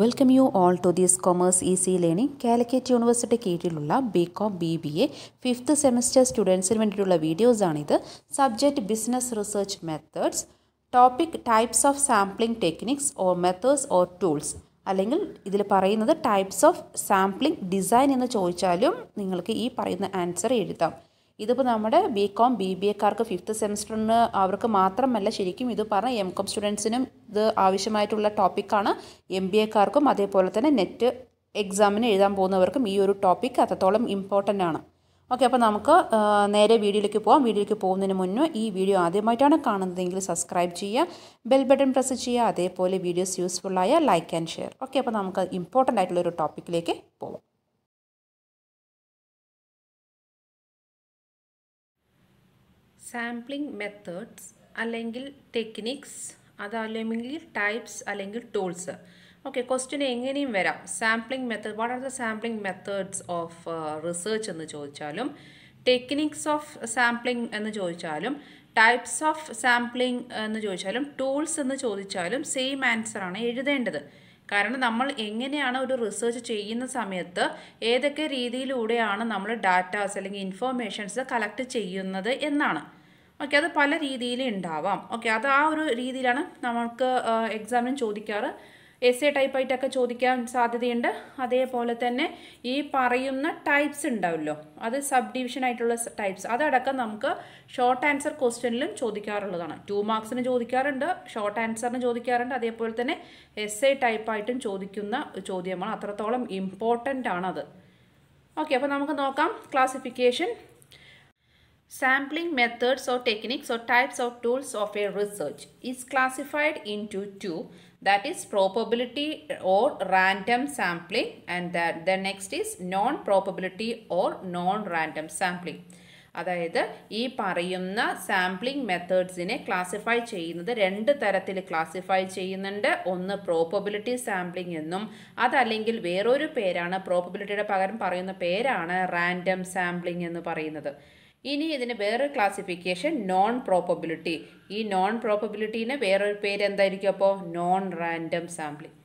Welcome you all to these commerce C learning Calicut university കീഴിലുള്ള B com B B A fifth semester സ്റ്റുഡൻസിന് വേണ്ടിയിട്ടുള്ള വീഡിയോസാണിത് subject business research methods topic types of sampling techniques or methods or tools അല്ലെങ്കിൽ ഇതിൽ പറയുന്നത് types of sampling design എന്ന് ചോദിച്ചാലും നിങ്ങൾക്ക് ഈ പറയുന്ന ആൻസർ എഴുതാം ഇതിപ്പോൾ നമ്മുടെ ബി കോം ബി ബി എക്കാർക്ക് ഫിഫ്ത്ത് സെമിസ്റ്ററിന് അവർക്ക് മാത്രമല്ല ശരിക്കും ഇത് പറഞ്ഞ എം കോം സ്റ്റുഡൻസിനും ഇത് ആവശ്യമായിട്ടുള്ള ടോപ്പിക്കാണ് എം ബി എക്കാർക്കും അതേപോലെ തന്നെ നെറ്റ് എക്സാമിന് എഴുതാൻ പോകുന്നവർക്കും ഈ ഒരു ടോപ്പിക് അത്രത്തോളം ഇമ്പോർട്ടൻ്റ് ആണ് ഓക്കെ അപ്പോൾ നമുക്ക് നേരെ വീഡിയോയിലേക്ക് പോകാം വീഡിയോയിലേക്ക് പോകുന്നതിന് മുന്നേ ഈ വീഡിയോ ആദ്യമായിട്ടാണ് കാണുന്നതെങ്കിൽ സബ്സ്ക്രൈബ് ചെയ്യുക ബെൽ ബട്ടൺ പ്രസ് ചെയ്യുക അതേപോലെ വീഡിയോസ് യൂസ്ഫുള്ളായ ലൈക്ക് ആൻഡ് ഷെയർ ഓക്കെ അപ്പോൾ നമുക്ക് ഇമ്പോർട്ടൻ്റ് ആയിട്ടുള്ള ഒരു ടോപ്പിക്കിലേക്ക് പോവാം സാമ്പിളിംഗ് മെത്തേഡ്സ് അല്ലെങ്കിൽ ടെക്നിക്സ് അതല്ലെങ്കിൽ ടൈപ്സ് അല്ലെങ്കിൽ ടൂൾസ് ഓക്കെ ക്വസ്റ്റ്യൻ എങ്ങനെയും വരാം sampling method what are the sampling methods of research എന്ന് ചോദിച്ചാലും ടെക്നിക്സ് ഓഫ് സാമ്പിളിംഗ് എന്ന് ചോദിച്ചാലും ടൈപ്സ് ഓഫ് സാമ്പിളിംഗ് എന്ന് ചോദിച്ചാലും ടൂൾസ് എന്ന് ചോദിച്ചാലും സെയിം ആൻസർ ആണ് എഴുതേണ്ടത് കാരണം നമ്മൾ എങ്ങനെയാണ് ഒരു റിസർച്ച് ചെയ്യുന്ന സമയത്ത് ഏതൊക്കെ രീതിയിലൂടെയാണ് നമ്മൾ ഡാറ്റാസ് അല്ലെങ്കിൽ ഇൻഫോർമേഷൻസ് കളക്ട് ചെയ്യുന്നത് എന്നാണ് ഓക്കെ അത് പല രീതിയിൽ ഉണ്ടാവാം ഓക്കെ അത് ആ ഒരു രീതിയിലാണ് നമുക്ക് എക്സാമിന് ചോദിക്കാറ് എസ് എ ടൈപ്പായിട്ടൊക്കെ ചോദിക്കാൻ സാധ്യതയുണ്ട് അതേപോലെ തന്നെ ഈ പറയുന്ന ടൈപ്സ് ഉണ്ടാവുമല്ലോ അത് സബ് ഡിവിഷൻ ആയിട്ടുള്ള ടൈപ്സ് അതടക്കം നമുക്ക് ഷോർട്ട് ആൻസർ ക്വസ്റ്റ്യനിലും ചോദിക്കാറുള്ളതാണ് ടു മാർക്സിന് ചോദിക്കാറുണ്ട് ഷോർട്ട് ആൻസറിന് ചോദിക്കാറുണ്ട് അതേപോലെ തന്നെ എസ് എ ടൈപ്പായിട്ടും ചോദിക്കുന്ന ചോദ്യമാണ് അത്രത്തോളം ഇമ്പോർട്ടൻ്റ് ആണത് ഓക്കെ അപ്പോൾ നമുക്ക് നോക്കാം classification Sampling methods or techniques or types of tools of a research is classified into two that is probability or random sampling and that the next is non-probability or non-random sampling. അതായത് ഈ പറയുന്ന sampling മെത്തേഡ്സിനെ classify ചെയ്യുന്നത് രണ്ട് തരത്തിൽ classify ചെയ്യുന്നുണ്ട് ഒന്ന് probability sampling എന്നും അതല്ലെങ്കിൽ വേറൊരു പേരാണ് പ്രോപ്പബിലിറ്റിയുടെ പകരം പറയുന്ന പേരാണ് റാൻഡം സാമ്പിളിംഗ് എന്ന് പറയുന്നത് ഇനി ഇതിന് വേറൊരു ക്ലാസിഫിക്കേഷൻ നോൺ പ്രോപ്പബിലിറ്റി ഈ നോൺ പ്രോപ്പബിലിറ്റീനെ വേറൊരു പേര് എന്തായിരിക്കും അപ്പോൾ നോൺ റാൻഡം സാമ്പിളിംഗ്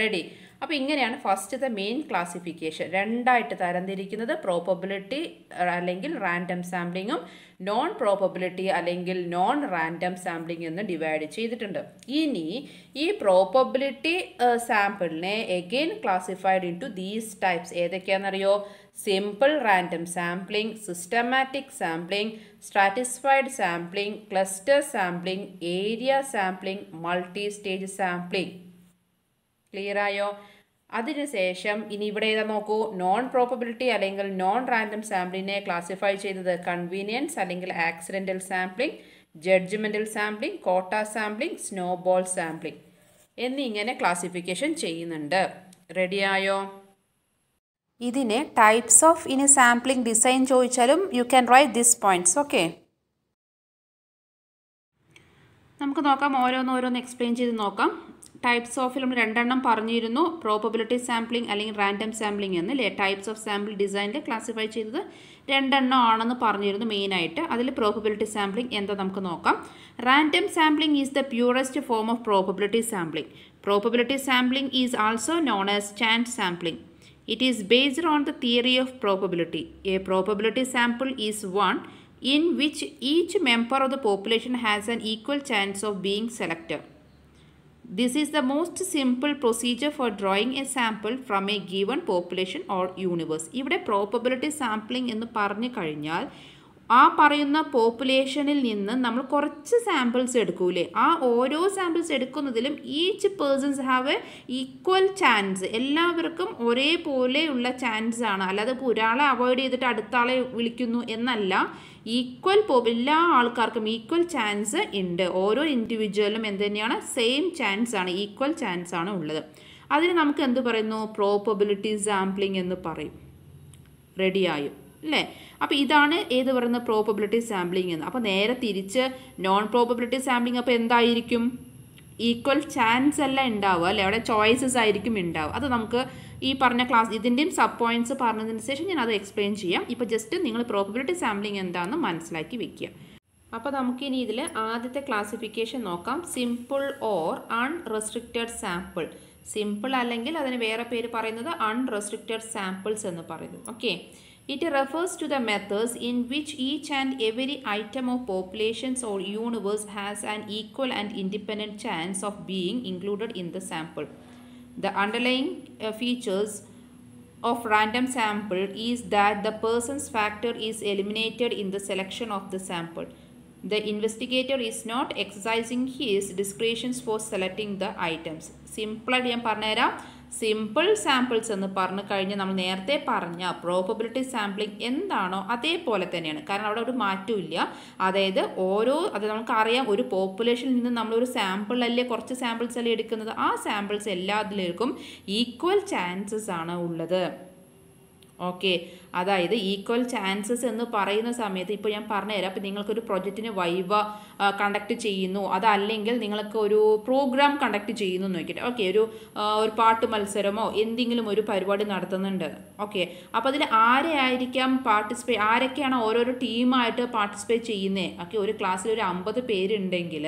റെഡി അപ്പോൾ ഇങ്ങനെയാണ് ഫസ്റ്റ് ദ മെയിൻ ക്ലാസിഫിക്കേഷൻ രണ്ടായിട്ട് തരംതിരിക്കുന്നത് പ്രോബബിലിറ്റി അല്ലെങ്കിൽ റാൻഡം സാമ്പിളിങ്ങും നോൺ പ്രോബബിലിറ്റി അല്ലെങ്കിൽ നോൺ റാൻഡം സാമ്പിളിംഗ് എന്ന് ഡിവൈഡ് ചെയ്തിട്ടുണ്ട് ഇനി ഈ പ്രോബബിലിറ്റി സാമ്പിളിനെ again classified into these types ഏതൊക്കെയാണെന്നറിയോ simple random sampling systematic sampling stratified sampling cluster sampling area sampling multi stage sampling ക്ലിയറായോ അതിനുശേഷം ഇനി ഇവിടെ ഏതാ നോക്കൂ നോൺ പ്രോപ്പബിലിറ്റി അല്ലെങ്കിൽ നോൺ റാൻഡം സാമ്പിളിനെ ക്ലാസിഫൈ ചെയ്തത് കൺവീനിയൻസ് അല്ലെങ്കിൽ accidental sampling judgmental sampling quota sampling snowball sampling എന്നിങ്ങനെ ക്ലാസിഫിക്കേഷൻ ചെയ്യുന്നുണ്ട് റെഡിയായോ ഇതിനെ ടൈപ്സ് ഓഫ് ഇനി സാമ്പിളിംഗ് ഡിസൈൻ ചോദിച്ചാലും you can write this points okay നമുക്ക് നോക്കാം ഓരോന്നോരോന്ന് എക്സ്പ്ലെയിൻ ചെയ്ത് നോക്കാം ടൈപ്സ് ഓഫിൽ നമ്മൾ രണ്ടെണ്ണം പറഞ്ഞിരുന്നു പ്രോബബിലിറ്റി സാമ്പിളിംഗ് അല്ലെങ്കിൽ റാൻഡം സാമ്പിളിംഗ് എന്ന് അല്ലേ ടൈപ്സ് ഓഫ് സാമ്പിൾ ഡിസൈനിൽ ക്ലാസിഫൈ ചെയ്തത് രണ്ടെണ്ണം ആണെന്ന് പറഞ്ഞിരുന്നു മെയിനായിട്ട് അതിൽ പ്രോബബിലിറ്റി സാമ്പിളിംഗ് എന്താ നമുക്ക് നോക്കാം random sampling is the purest form of probability sampling probability sampling is also known as chance sampling it is based on the theory of probability a probability sample is one in which each member of the population has an equal chance of being selected This is the most simple procedure for drawing a sample from a given population or universe. Even ഇവിടെ probability sampling in the കഴിഞ്ഞാൽ ആ പറയുന്ന പോപ്പുലേഷനിൽ നിന്ന് നമ്മൾ കുറച്ച് samples എടുക്കൂലേ ആ ഓരോ സാമ്പിൾസ് എടുക്കുന്നതിലും each persons have a equal chance എല്ലാവർക്കും ഒരേപോലെയുള്ള ചാൻസ് ആണ് അല്ലാതെ ഇപ്പോൾ ഒരാളെ അവോയ്ഡ് ചെയ്തിട്ട് അടുത്ത ആളെ വിളിക്കുന്നു എന്നല്ല ഈക്വൽ പോ എല്ലാ ആൾക്കാർക്കും ഈക്വൽ ചാൻസ് ഉണ്ട് ഓരോ ഇൻഡിവിജ്വലും എന്ത് തന്നെയാണ് സെയിം ചാൻസ് ആണ് ഈക്വൽ ചാൻസ് ആണ് ഉള്ളത് അതിന് നമുക്ക് എന്ത് പറയുന്നു പ്രോപ്പബിലിറ്റി സാമ്പിളിംഗ് എന്ന് പറയും റെഡിയായും അല്ലേ അപ്പോൾ ഇതാണ് ഏത് പറയുന്ന പ്രോബബിലിറ്റി സാമ്പിളിംഗ് എന്ന് അപ്പോൾ നേരെ തിരിച്ച് നോൺ പ്രോബബിലിറ്റി സാമ്പിളിംഗ് അപ്പോൾ എന്തായിരിക്കും ഈക്വൽ ചാൻസ് അല്ല ഉണ്ടാവുക അല്ലേ അവിടെ ചോയ്സസ് ആയിരിക്കും ഉണ്ടാവുക അത് നമുക്ക് ഈ പറഞ്ഞ ക്ലാസ് ഇതിൻ്റെയും സബ് പോയിൻറ്റ്സ് പറഞ്ഞതിന് ശേഷം ഞാൻ അത് എക്സ്പ്ലെയിൻ ചെയ്യാം ഇപ്പോൾ ജസ്റ്റ് നിങ്ങൾ പ്രോബിലിറ്റി സാമ്പിളിംഗ് എന്താണെന്ന് മനസ്സിലാക്കി വെക്കുക അപ്പോൾ നമുക്കിനി ഇതിൽ ആദ്യത്തെ ക്ലാസിഫിക്കേഷൻ നോക്കാം simple or unrestricted sample simple അല്ലെങ്കിൽ അതിന് വേറെ പേര് പറയുന്നത് അൺറെസ്ട്രിക്റ്റഡ് സാമ്പിൾസ് എന്ന് പറയുന്നത് okay It refers to the methods in which each and every item of populations or universe has an equal and independent chance of being included in the sample. The underlying uh, features of random sample is that the person's factor is eliminated in the selection of the sample. The investigator is not exercising his discretions for selecting the items. Simple ഞാൻ simple samples എന്ന് പറഞ്ഞു കഴിഞ്ഞാൽ നമ്മൾ നേരത്തെ പറഞ്ഞ probability sampling എന്താണോ അതേപോലെ തന്നെയാണ് കാരണം അവിടെ ഒരു മാറ്റമില്ല അതായത് ഓരോ അത് നമുക്കറിയാം ഒരു പോപ്പുലേഷനിൽ നിന്ന് നമ്മളൊരു സാമ്പിൾ അല്ലേ കുറച്ച് സാമ്പിൾസ് അല്ലേ എടുക്കുന്നത് ആ സാമ്പിൾസ് എല്ലാത്തിലേക്കും ഈക്വൽ ചാൻസസ് ആണ് ഉള്ളത് ഓക്കെ അതായത് ഈക്വൽ ചാൻസസ് എന്ന് പറയുന്ന സമയത്ത് ഇപ്പോൾ ഞാൻ പറഞ്ഞുതരാം അപ്പോൾ നിങ്ങൾക്കൊരു പ്രൊജക്റ്റിന് വൈവ കണ്ടക്ട് ചെയ്യുന്നു അതല്ലെങ്കിൽ നിങ്ങൾക്ക് ഒരു പ്രോഗ്രാം കണ്ടക്ട് ചെയ്യുന്നു നോക്കിയിട്ട് ഓക്കെ ഒരു ഒരു പാട്ട് മത്സരമോ എന്തെങ്കിലും ഒരു പരിപാടി നടത്തുന്നുണ്ട് ഓക്കെ അപ്പോൾ അതിൽ ആരെ ആയിരിക്കാം പാർട്ടിസിപ്പേ ആരൊക്കെയാണ് ഓരോരോ ടീമായിട്ട് പാർട്ടിസിപ്പേറ്റ് ചെയ്യുന്നത് ഓക്കെ ഒരു ക്ലാസ്സിൽ ഒരു അമ്പത് പേരുണ്ടെങ്കിൽ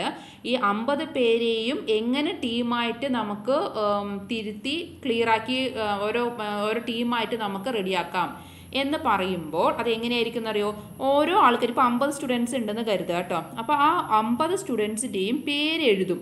ഈ അമ്പത് പേരെയും എങ്ങനെ ടീമായിട്ട് നമുക്ക് തിരുത്തി ക്ലിയറാക്കി ഓരോ ഓരോ ടീമായിട്ട് നമുക്ക് റെഡിയാക്കാം എന്ന് പറയുമ്പോൾ അത് എങ്ങനെയായിരിക്കും എന്നറിയോ ഓരോ ആൾക്കാർ ഇപ്പോൾ അമ്പത് സ്റ്റുഡൻസ് ഉണ്ടെന്ന് കരുതുക കേട്ടോ അപ്പോൾ ആ അമ്പത് സ്റ്റുഡൻസിൻ്റെയും പേര് എഴുതും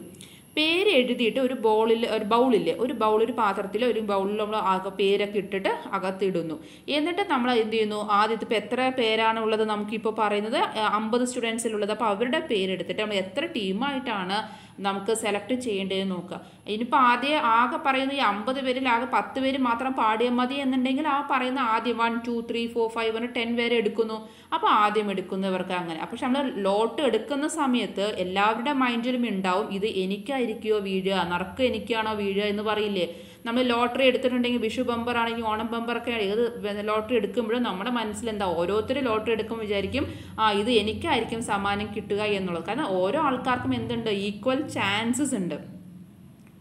പേര് എഴുതിയിട്ട് ഒരു ബോളിൽ ഒരു ബൗളിൽ ഒരു ബൗൾ ഒരു പാത്രത്തിൽ ഒരു ബൗളിൽ നമ്മൾ പേരൊക്കെ ഇട്ടിട്ട് അകത്തിടുന്നു എന്നിട്ട് നമ്മൾ എന്ത് ചെയ്യുന്നു ആദ്യത്തെ ഇപ്പോൾ എത്ര പേരാണ് ഉള്ളത് നമുക്കിപ്പോൾ പറയുന്നത് അമ്പത് സ്റ്റുഡൻസിലുള്ളത് അപ്പോൾ അവരുടെ പേരെടുത്തിട്ട് നമ്മൾ എത്ര ടീമായിട്ടാണ് നമുക്ക് സെലക്ട് ചെയ്യേണ്ടത് നോക്കുക ഇനിയിപ്പോൾ ആദ്യം ആകെ പറയുന്ന ഈ അമ്പത് പേരിൽ ആകെ പത്ത് പേര് മാത്രം പാടിയാൽ മതി എന്നുണ്ടെങ്കിൽ ആ പറയുന്ന ആദ്യം one two three four five എന്ന് ടെൻ പേരെ എടുക്കുന്നു അപ്പോൾ ആദ്യം എടുക്കുന്നവർക്ക് അങ്ങനെ പക്ഷെ നമ്മൾ ലോട്ട് എടുക്കുന്ന സമയത്ത് എല്ലാവരുടെ മൈൻഡിലും ഉണ്ടാവും ഇത് എനിക്കായിരിക്കുമോ വീഴുക നറുക്ക് എനിക്കാണോ വീഴുക എന്ന് പറയില്ലേ നമ്മൾ ലോട്ടറി എടുത്തിട്ടുണ്ടെങ്കിൽ വിഷു ബമ്പർ ആണെങ്കിൽ ഓണം ബമ്പർ ഒക്കെ ഏത് ലോട്ടറി എടുക്കുമ്പോഴും നമ്മുടെ മനസ്സിൽ എന്താ ഓരോരുത്തർ ലോട്ടറി എടുക്കുമ്പോൾ വിചാരിക്കും ആ ഇത് എനിക്കായിരിക്കും സമ്മാനം കിട്ടുക എന്നുള്ളത് കാരണം ഓരോ ആൾക്കാർക്കും എന്തുണ്ട് ഈക്വൽ ചാൻസസ് ഉണ്ട്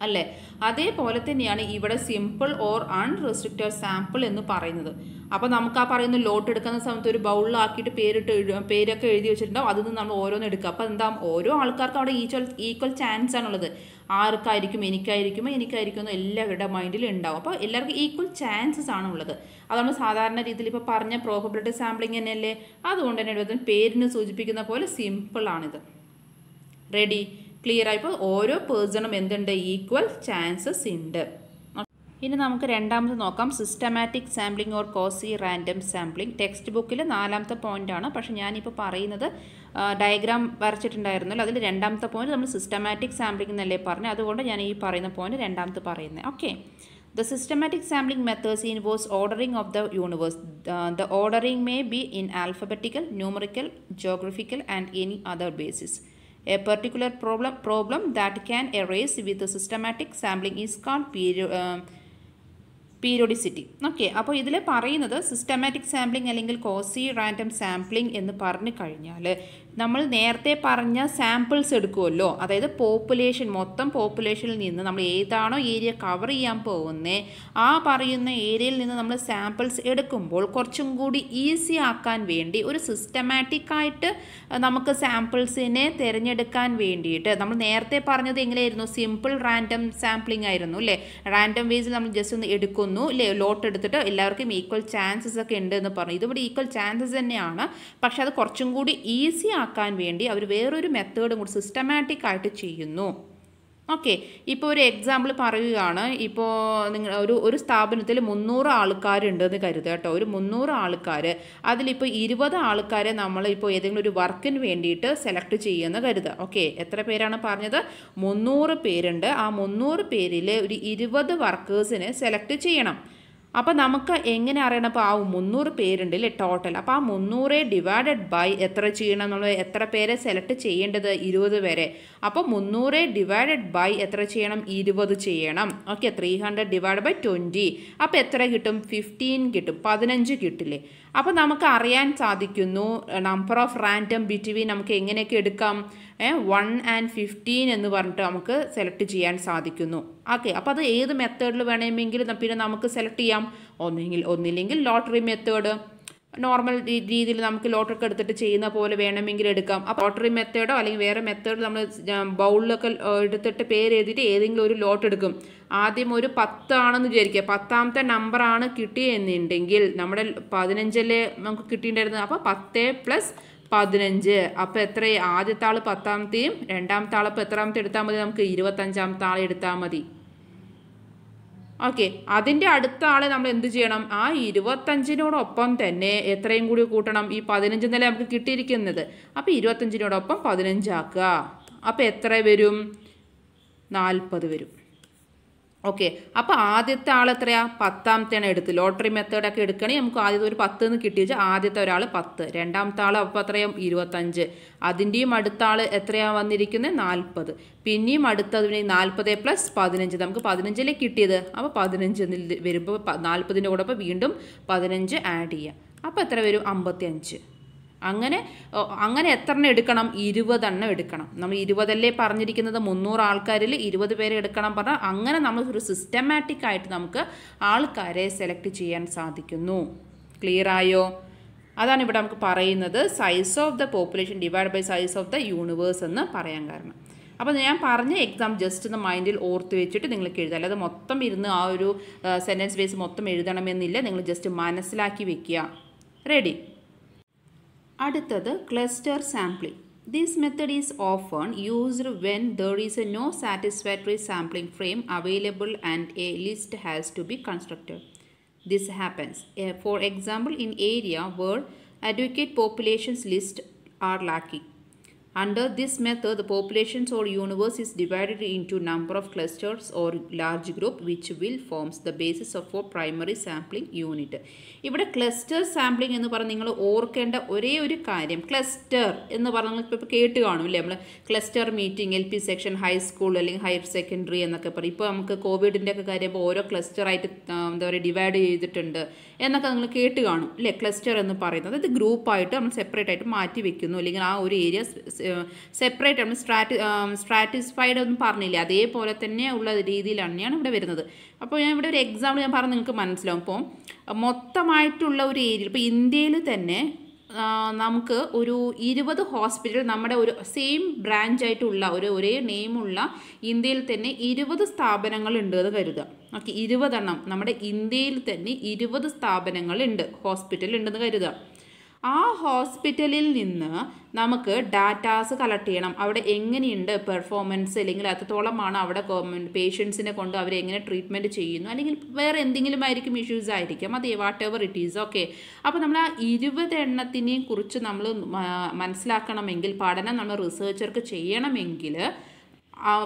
അല്ലേ അതേപോലെ തന്നെയാണ് ഇവിടെ സിമ്പിൾ ഓർ അൺറെസ്ട്രിക്റ്റഡ് സാമ്പിൾ എന്ന് പറയുന്നത് അപ്പോൾ നമുക്ക് ആ പറയുന്ന ലോട്ട് എടുക്കുന്ന സമയത്ത് ഒരു ബൗളിലാക്കിയിട്ട് പേരിട്ട് പേരൊക്കെ എഴുതി വെച്ചിട്ടുണ്ടാവും അതിൽ നിന്ന് നമ്മൾ ഓരോന്ന് എടുക്കുക അപ്പോൾ എന്താ ഓരോ ആൾക്കാർക്കും അവിടെ ഈക്വൽ ഈക്വൽ ചാൻസ് ആണുള്ളത് ആർക്കായിരിക്കും എനിക്കായിരിക്കും എനിക്കായിരിക്കും എല്ലാവരുടെ മൈൻഡിൽ ഉണ്ടാവും അപ്പോൾ എല്ലാവർക്കും ഈക്വൽ ചാൻസസ് ആണ് ഉള്ളത് അതാണ് സാധാരണ രീതിയിൽ ഇപ്പോൾ പറഞ്ഞ പ്രോബബിലിറ്റി സാമ്പിളിങ് തന്നെയല്ലേ അതുകൊണ്ട് തന്നെ പേരിന് സൂചിപ്പിക്കുന്ന പോലെ സിമ്പിളാണിത് റെഡി ക്ലിയർ ആയിപ്പോൾ ഓരോ പേഴ്സണും എന്തുണ്ട് ഈക്വൽ ചാൻസസ് ഉണ്ട് ഇനി നമുക്ക് രണ്ടാമത് നോക്കാം systematic sampling or quasi random sampling text ബുക്കിൽ നാലാമത്തെ പോയിൻ്റാണ് പക്ഷേ ഞാനിപ്പോൾ പറയുന്നത് ഡയഗ്രാം വരച്ചിട്ടുണ്ടായിരുന്നല്ലോ അതിൽ രണ്ടാമത്തെ പോയിന്റ് നമ്മൾ സിസ്റ്റമാറ്റിക് സാമ്പിളിംഗ് എന്നല്ലേ പറഞ്ഞു അതുകൊണ്ട് ഞാൻ ഈ പറയുന്ന പോയിന്റ് രണ്ടാമത്തെ പറയുന്നത് okay the systematic sampling methods was ordering of the universe the ordering may be in alphabetical numerical geographical and any other basis A particular problem, problem that can arise with systematic sampling is called period, uh, periodicity okay അപ്പോൾ ഇതിൽ പറയുന്നത് systematic sampling അല്ലെങ്കിൽ Kosi random sampling എന്ന് പറഞ്ഞു കഴിഞ്ഞാൽ നമ്മൾ നേരത്തെ പറഞ്ഞ സാമ്പിൾസ് എടുക്കുമല്ലോ അതായത് പോപ്പുലേഷൻ മൊത്തം പോപ്പുലേഷനിൽ നിന്ന് നമ്മൾ ഏതാണോ ഏരിയ കവർ ചെയ്യാൻ പോകുന്നത് ആ പറയുന്ന ഏരിയയിൽ നിന്ന് നമ്മൾ സാമ്പിൾസ് എടുക്കുമ്പോൾ കുറച്ചും കൂടി ഈസി ആക്കാൻ വേണ്ടി ഒരു സിസ്റ്റമാറ്റിക് ആയിട്ട് നമുക്ക് സാമ്പിൾസിനെ തിരഞ്ഞെടുക്കാൻ വേണ്ടിയിട്ട് നമ്മൾ നേരത്തെ പറഞ്ഞത് എങ്ങനെയായിരുന്നു സിമ്പിൾ റാൻഡം സാമ്പിളിംഗ് ആയിരുന്നു അല്ലേ റാൻഡം വേസിൽ നമ്മൾ ജസ്റ്റ് ഒന്ന് എടുക്കുന്നു അല്ലേ ലോട്ട് എടുത്തിട്ട് എല്ലാവർക്കും ഈക്വൽ ചാൻസസ് ഒക്കെ ഉണ്ട് എന്ന് പറഞ്ഞു ഇതിവിടെ ഈക്വൽ ചാൻസസ് തന്നെയാണ് പക്ഷെ അത് കുറച്ചും കൂടി ഈസി ആക്കാൻ വേണ്ടി അവർ വേറൊരു മെത്തേഡും കൂടി സിസ്റ്റമാറ്റിക് ആയിട്ട് ചെയ്യുന്നു ഓക്കെ ഇപ്പോൾ ഒരു എക്സാമ്പിൾ പറയുകയാണ് ഇപ്പോൾ നിങ്ങൾ ഒരു ഒരു സ്ഥാപനത്തിൽ മുന്നൂറ് ആൾക്കാരുണ്ടെന്ന് കരുതുക കേട്ടോ ഒരു മുന്നൂറ് ആൾക്കാർ അതിലിപ്പോൾ ഇരുപത് ആൾക്കാരെ നമ്മൾ ഇപ്പോൾ ഏതെങ്കിലും ഒരു വർക്കിന് വേണ്ടിയിട്ട് സെലക്ട് ചെയ്യുമെന്ന് കരുതുക ഓക്കെ എത്ര പേരാണ് പറഞ്ഞത് മുന്നൂറ് പേരുണ്ട് ആ മുന്നൂറ് പേരിൽ ഒരു ഇരുപത് വർക്കേഴ്സിനെ സെലക്ട് ചെയ്യണം അപ്പോൾ നമുക്ക് എങ്ങനെ അറിയണം അപ്പോൾ ആ മുന്നൂറ് അല്ലേ ടോട്ടൽ അപ്പോൾ ആ മുന്നൂറ് ഡിവൈഡഡ് ബൈ എത്ര ചെയ്യണം എന്നുള്ളത് എത്ര പേരെ സെലക്ട് ചെയ്യേണ്ടത് ഇരുപത് പേരെ അപ്പോൾ മുന്നൂറ് ഡിവൈഡഡ് ബൈ എത്ര ചെയ്യണം ഇരുപത് ചെയ്യണം okay three hundred divide by twenty അപ്പോൾ എത്ര കിട്ടും ഫിഫ്റ്റീൻ കിട്ടും പതിനഞ്ച് കിട്ടില്ലേ അപ്പോൾ നമുക്ക് അറിയാൻ സാധിക്കുന്നു നമ്പർ ഓഫ് റാൻഡം ബിറ്റ്വീൻ നമുക്ക് എങ്ങനെയൊക്കെ എടുക്കാം വൺ ആൻഡ് ഫിഫ്റ്റീൻ എന്ന് പറഞ്ഞിട്ട് നമുക്ക് സെലക്ട് ചെയ്യാൻ സാധിക്കുന്നു ഓക്കെ അപ്പോൾ അത് ഏത് മെത്തേഡിൽ വേണമെങ്കിലും പിന്നെ നമുക്ക് സെലക്ട് ചെയ്യാം ഒന്നെങ്കിൽ ഒന്നില്ലെങ്കിൽ ലോട്ടറി മെത്തേഡ് നോർമൽ രീതിയിൽ നമുക്ക് ലോട്ടറി ഒക്കെ എടുത്തിട്ട് ചെയ്യുന്ന പോലെ വേണമെങ്കിൽ എടുക്കാം അപ്പോൾ ലോട്ടറി മെത്തേഡോ അല്ലെങ്കിൽ വേറെ മെത്തേഡ് നമ്മൾ ബൗളിലൊക്കെ എടുത്തിട്ട് പേര് എഴുതിയിട്ട് ഏതെങ്കിലും ഒരു ലോട്ട് എടുക്കും ആദ്യം ഒരു പത്താണെന്ന് വിചാരിക്കുക പത്താമത്തെ നമ്പറാണ് കിട്ടിയെന്നുണ്ടെങ്കിൽ നമ്മുടെ പതിനഞ്ചിൽ നമുക്ക് കിട്ടിയിട്ടുണ്ടായിരുന്നത് അപ്പോൾ പത്ത് പ്ലസ് പതിനഞ്ച് അപ്പം എത്ര ആദ്യത്തെ ആൾ പത്താമത്തെയും രണ്ടാമത്തെ ആൾ അപ്പോൾ എത്രാമത്തെ എടുത്താൽ മതി നമുക്ക് ഇരുപത്തഞ്ചാമത്തെ ആളെ എടുത്താൽ മതി ഓക്കെ അതിൻ്റെ അടുത്ത ആളെ നമ്മൾ എന്ത് ചെയ്യണം ആ ഇരുപത്തഞ്ചിനോടൊപ്പം തന്നെ എത്രയും കൂടി കൂട്ടണം ഈ പതിനഞ്ച് നില നമുക്ക് കിട്ടിയിരിക്കുന്നത് അപ്പോൾ ഇരുപത്തഞ്ചിനോടൊപ്പം പതിനഞ്ചാക്കുക അപ്പോൾ എത്ര വരും നാൽപ്പത് വരും ഓക്കെ അപ്പോൾ ആദ്യത്തെ ആൾ എത്രയാ പത്താമത്തെയാണ് എടുത്ത് ലോട്ടറി മെത്തേഡൊക്കെ എടുക്കണേ നമുക്ക് ആദ്യത്തെ ഒരു പത്ത് എന്ന് കിട്ടി വെച്ചാൽ ആദ്യത്തെ ഒരാൾ പത്ത് രണ്ടാമത്തെ ആൾ അപ്പോൾ എത്രയും ഇരുപത്തഞ്ച് അതിൻ്റെയും അടുത്ത ആൾ എത്രയാണ് വന്നിരിക്കുന്നത് നാൽപ്പത് പിന്നെയും അടുത്തത് നാൽപ്പത് പ്ലസ് പതിനഞ്ച് നമുക്ക് പതിനഞ്ചിലേ കിട്ടിയത് അപ്പോൾ പതിനഞ്ച് വരുമ്പോൾ നാൽപ്പതിൻ്റെ കൂടെ വീണ്ടും പതിനഞ്ച് ആഡ് ചെയ്യാം അപ്പോൾ എത്ര വരും അമ്പത്തി അങ്ങനെ അങ്ങനെ എത്ര എണ്ണം എടുക്കണം ഇരുപതെണ്ണം എടുക്കണം നമ്മൾ ഇരുപതല്ലേ പറഞ്ഞിരിക്കുന്നത് മുന്നൂറ് ആൾക്കാരിൽ ഇരുപത് പേരെ എടുക്കണം പറഞ്ഞാൽ അങ്ങനെ നമ്മൾ ഒരു സിസ്റ്റമാറ്റിക് ആയിട്ട് നമുക്ക് ആൾക്കാരെ സെലക്ട് ചെയ്യാൻ സാധിക്കുന്നു ക്ലിയർ ആയോ അതാണ് ഇവിടെ നമുക്ക് പറയുന്നത് size of the population divide by size of the universe എന്ന് പറയാൻ കാരണം അപ്പോൾ ഞാൻ പറഞ്ഞ എക്സാം ജസ്റ്റ് ഒന്ന് മൈൻഡിൽ ഓർത്ത് വെച്ചിട്ട് നിങ്ങൾക്ക് എഴുതാം അല്ലാതെ മൊത്തം ഇരുന്ന് ആ ഒരു സെൻറ്റൻസ് ബേസ് മൊത്തം എഴുതണമെന്നില്ല നിങ്ങൾ ജസ്റ്റ് മനസ്സിലാക്കി വെക്കുക ready Adutthadu cluster sampling. This method is often used when there is no satisfactory sampling frame available and a list has to be constructed. This happens, for example, in area where advocate populations list are lacking. Under this method, the populations or universe is divided into number of clusters or large group which will forms the basis of a primary sampling unit. ഇവിടെ cluster sampling എന്ന് പറഞ്ഞ് നിങ്ങൾ ഓർക്കേണ്ട ഒരേ ഒരു കാര്യം cluster എന്ന് പറഞ്ഞാൽ ഇപ്പോൾ കേട്ട് കാണും അല്ലേ നമ്മൾ cluster meeting L P section high school അല്ലെങ്കിൽ ഹയർ സെക്കൻഡറി എന്നൊക്കെ പറയും ഇപ്പോൾ നമുക്ക് കോവിഡിൻ്റെ ഒക്കെ കാര്യം ഓരോ ക്ലസ്റ്ററായിട്ട് എന്താ പറയുക ഡിവൈഡ് ചെയ്തിട്ടുണ്ട് എന്നൊക്കെ നിങ്ങൾ കേട്ട് കാണും അല്ലേ ക്ലസ്റ്റർ എന്ന് പറയുന്നത് ഇത് ഗ്രൂപ്പായിട്ട് നമ്മൾ സെപ്പറേറ്റ് ആയിട്ട് മാറ്റി വെക്കുന്നു അല്ലെങ്കിൽ ആ ഒരു ഏരിയ സെപ്പറേറ്റ് നമ്മൾ സ്ട്രാറ്റി സ്ട്രാറ്റിസ്ഫൈഡ് ഒന്നും പറഞ്ഞില്ല അതേപോലെ തന്നെ ഉള്ള രീതിയിലാണ് തന്നെയാണ് ഇവിടെ വരുന്നത് അപ്പോൾ ഞാൻ ഇവിടെ ഒരു എക്സാമ്പിൾ ഞാൻ പറഞ്ഞ് നിങ്ങൾക്ക് മനസ്സിലാവും അപ്പോൾ മൊത്തമായിട്ടുള്ള ഒരു ഏരിയ ഇപ്പോൾ ഇന്ത്യയിൽ തന്നെ നമുക്ക് ഒരു ഇരുപത് ഹോസ്പിറ്റൽ നമ്മുടെ ഒരു സെയിം ബ്രാഞ്ച് ആയിട്ടുള്ള ഒരു ഒരേ നെയിമുള്ള ഇന്ത്യയിൽ തന്നെ ഇരുപത് സ്ഥാപനങ്ങളുണ്ട് എന്ന് കരുതുക ഓക്കെ ഇരുപതെണ്ണം നമ്മുടെ ഇന്ത്യയിൽ തന്നെ ഇരുപത് സ്ഥാപനങ്ങളുണ്ട് ഹോസ്പിറ്റൽ ഉണ്ടെന്ന് കരുതുക ആ ഹോസ്പിറ്റലിൽ നിന്ന് നമുക്ക് ഡാറ്റാസ് കളക്ട് ചെയ്യണം അവിടെ എങ്ങനെയുണ്ട് പെർഫോമൻസ് അല്ലെങ്കിൽ എത്രത്തോളമാണ് അവിടെ പേഷ്യൻസിനെ കൊണ്ട് അവർ എങ്ങനെ ട്രീറ്റ്മെൻറ്റ് ചെയ്യുന്നു അല്ലെങ്കിൽ വേറെ എന്തെങ്കിലും ആയിരിക്കും ഇഷ്യൂസ് ആയിരിക്കും അത് whatever it is okay അപ്പോൾ നമ്മൾ ആ ഇരുപത് എണ്ണത്തിനെ കുറിച്ച് നമ്മൾ മനസ്സിലാക്കണമെങ്കിൽ പഠനം നമ്മൾ റിസർച്ചർക്ക് ചെയ്യണമെങ്കിൽ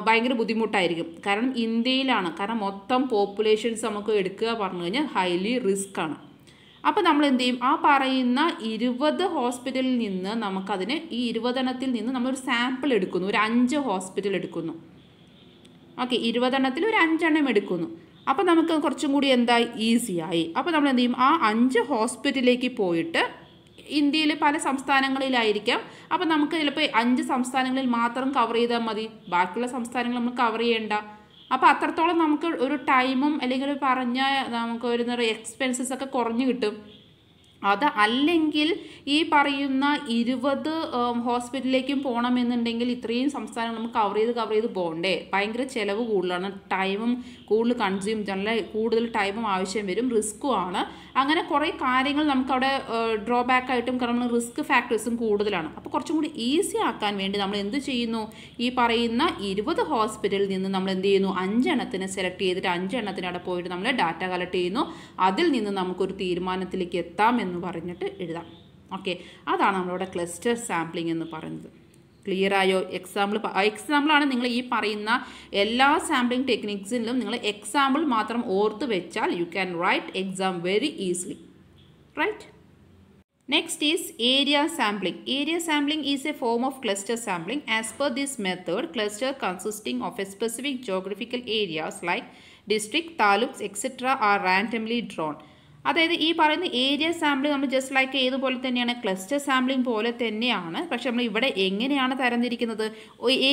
ഭയങ്കര ബുദ്ധിമുട്ടായിരിക്കും കാരണം ഇന്ത്യയിലാണ് കാരണം മൊത്തം പോപ്പുലേഷൻസ് നമുക്ക് എടുക്കുക പറഞ്ഞു കഴിഞ്ഞാൽ ഹൈലി റിസ്ക് ആണ് അപ്പോൾ നമ്മൾ എന്ത് ചെയ്യും ആ പറയുന്ന ഇരുപത് ഹോസ്പിറ്റലിൽ നിന്ന് നമുക്കതിന് ഈ ഇരുപതെണ്ണത്തിൽ നിന്ന് നമ്മളൊരു സാമ്പിൾ എടുക്കുന്നു ഒരു അഞ്ച് ഹോസ്പിറ്റൽ എടുക്കുന്നു ഓക്കെ ഇരുപതെണ്ണത്തിൽ ഒരു അഞ്ചെണ്ണം എടുക്കുന്നു അപ്പോൾ നമുക്ക് കുറച്ചും കൂടി എന്തായി ഈസിയായി അപ്പോൾ നമ്മൾ എന്ത് ചെയ്യും ആ അഞ്ച് ഹോസ്പിറ്റലിലേക്ക് പോയിട്ട് ഇന്ത്യയിൽ പല സംസ്ഥാനങ്ങളിലായിരിക്കാം അപ്പോൾ നമുക്ക് ചിലപ്പോൾ അഞ്ച് സംസ്ഥാനങ്ങളിൽ മാത്രം കവർ ചെയ്താൽ മതി ബാക്കിയുള്ള സംസ്ഥാനങ്ങൾ നമ്മൾ കവർ ചെയ്യേണ്ട അപ്പോൾ അത്രത്തോളം നമുക്ക് ഒരു ടൈമും അല്ലെങ്കിൽ പറഞ്ഞ നമുക്ക് വരുന്ന എക്സ്പെൻസസ് ഒക്കെ കുറഞ്ഞു കിട്ടും അത് അല്ലെങ്കിൽ ഈ പറയുന്ന ഇരുപത് ഹോസ്പിറ്റലിലേക്കും പോകണമെന്നുണ്ടെങ്കിൽ ഇത്രയും സംസ്ഥാനങ്ങൾ നമുക്ക് കവർ ചെയ്ത് കവർ ചെയ്ത് പോകണ്ടേ ഭയങ്കര ചിലവ് കൂടുതലാണ് ടൈമും കൂടുതൽ കൺസ്യൂം നല്ല കൂടുതൽ ടൈമും ആവശ്യം വരും റിസ്ക്കും ആണ് അങ്ങനെ കുറേ കാര്യങ്ങൾ നമുക്കവിടെ ഡ്രോബാക്ക് ആയിട്ടും കാരണം റിസ്ക് ഫാക്ടേഴ്സും കൂടുതലാണ് അപ്പോൾ കുറച്ചും കൂടി ഈസി ആക്കാൻ വേണ്ടി നമ്മൾ എന്ത് ചെയ്യുന്നു ഈ പറയുന്ന ഇരുപത് ഹോസ്പിറ്റലിൽ നിന്ന് നമ്മൾ എന്ത് ചെയ്യുന്നു അഞ്ചെണ്ണത്തിന് സെലക്ട് ചെയ്തിട്ട് അഞ്ചെണ്ണത്തിന് അവിടെ പോയിട്ട് നമ്മൾ ഡാറ്റ കളക്ട് ചെയ്യുന്നു അതിൽ നിന്ന് നമുക്കൊരു തീരുമാനത്തിലേക്ക് എത്താം എന്ന് എന്ന് പറഞ്ഞിട്ട് എഴുതാം ഓക്കെ അതാണ് നമ്മളിവിടെ ക്ലസ്റ്റർ സാമ്പിളിംഗ് എന്ന് പറയുന്നത് ക്ലിയർ ആയോ എക്സാമ്പിൾ എക്സാമ്പിളാണ് നിങ്ങൾ ഈ പറയുന്ന എല്ലാ സാമ്പിളിംഗ് ടെക്നിക്സിലും നിങ്ങൾ എക്സാമ്പിൾ മാത്രം ഓർത്ത് വെച്ചാൽ you can write exam very easily right next is area sampling area sampling is a form of cluster sampling as per this method cluster consisting of a specific geographical areas like district taluks etcetera are randomly drawn അതായത് ഈ പറയുന്ന ഏരിയ സാമ്പിളിംഗ് നമ്മൾ just like ഏതുപോലെ തന്നെയാണ് cluster sampling പോലെ തന്നെയാണ് പക്ഷെ നമ്മൾ ഇവിടെ എങ്ങനെയാണ് തരംതിരിക്കുന്നത്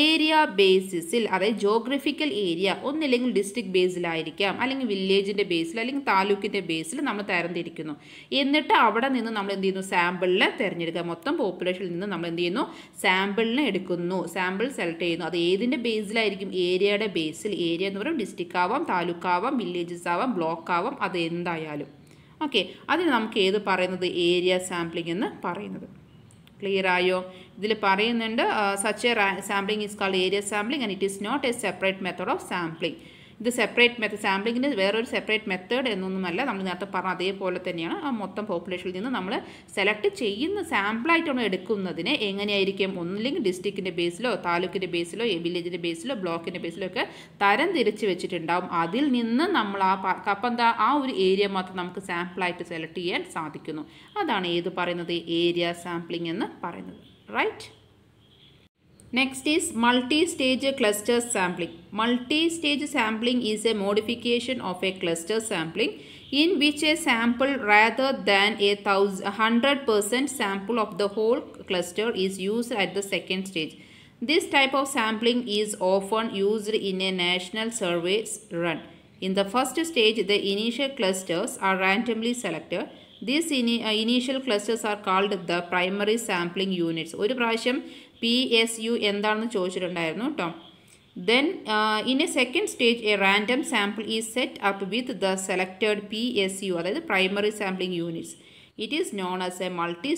ഏരിയ ബേസിസിൽ അതായത് ജോഗ്രഫിക്കൽ ഏരിയ ഒന്നില്ലെങ്കിൽ ഡിസ്ട്രിക്ട് ബേസിലായിരിക്കാം അല്ലെങ്കിൽ വില്ലേജിൻ്റെ ബേസിൽ അല്ലെങ്കിൽ താലൂക്കിൻ്റെ ബേസിൽ നമ്മൾ തരംതിരിക്കുന്നു എന്നിട്ട് അവിടെ നിന്ന് നമ്മൾ എന്ത് ചെയ്യുന്നു സാമ്പിളിൽ തിരഞ്ഞെടുക്കുക മൊത്തം പോപ്പുലേഷനിൽ നിന്ന് നമ്മൾ എന്ത് ചെയ്യുന്നു സാമ്പിളിനെ എടുക്കുന്നു സാമ്പിൾ സെലക്ട് ചെയ്യുന്നു അത് ഏതിൻ്റെ ബേസിലായിരിക്കും ഏരിയയുടെ ബേസിൽ ഏരിയ എന്ന് പറയുമ്പോൾ ഡിസ്ട്രിക്ട് ആവാം താലൂക്കാവാം വില്ലേജസ് ആവാം ബ്ലോക്ക് ആവാം അത് എന്തായാലും ഓക്കെ അതിന് നമുക്ക് ഏത് പറയുന്നത് ഏരിയ സാമ്പിളിംഗ് എന്ന് പറയുന്നത് ക്ലിയർ ആയോ ഇതിൽ പറയുന്നുണ്ട് such a sampling is called area sampling and it is not a separate method of sampling ഇത് സെപ്പറേറ്റ് മെത്തേഡ് സാമ്പിളിങ്ങിന് വേറൊരു സെപ്പറേറ്റ് മെത്തേഡ് എന്നൊന്നുമല്ല നമ്മൾ നേരത്തെ പറഞ്ഞ അതേപോലെ തന്നെയാണ് ആ മൊത്തം പോപ്പുലേഷനിൽ നിന്ന് നമ്മൾ സെലക്ട് ചെയ്യുന്ന സാമ്പിളായിട്ടാണ് എടുക്കുന്നതിന് എങ്ങനെയായിരിക്കും ഒന്നില്ലെങ്കിൽ ഡിസ്ട്രിക്റ്റിൻ്റെ ബേസിലോ താലൂക്കിൻ്റെ ബേസിലോ വില്ലേജിൻ്റെ ബേസിലോ ബ്ലോക്കിൻ്റെ ബേസിലോ ഒക്കെ തരം തിരിച്ച് വെച്ചിട്ടുണ്ടാവും അതിൽ നിന്ന് നമ്മൾ ആ കപ്പന്ത ആ ഒരു ഏരിയ മാത്രം നമുക്ക് സാമ്പിളായിട്ട് സെലക്ട് ചെയ്യാൻ സാധിക്കുന്നു അതാണ് ഏത് പറയുന്നത് ഏരിയ സാമ്പിളിംഗ് എന്ന് പറയുന്നത് right Next is multi-stage cluster sampling. Multi-stage sampling is a modification of a cluster sampling in which a sample rather than a 100% sample of the whole cluster is used at the second stage. This type of sampling is often used in a national survey run. In the first stage, the initial clusters are randomly selected. These uh, initial clusters are called the primary sampling units. ഒരു P S U എന്താണെന്ന് ചോദിച്ചിട്ടുണ്ടായിരുന്നു കേട്ടോ then in a second stage a random sample is set up with the selected P S U അതായത് primary sampling units it is known as a multi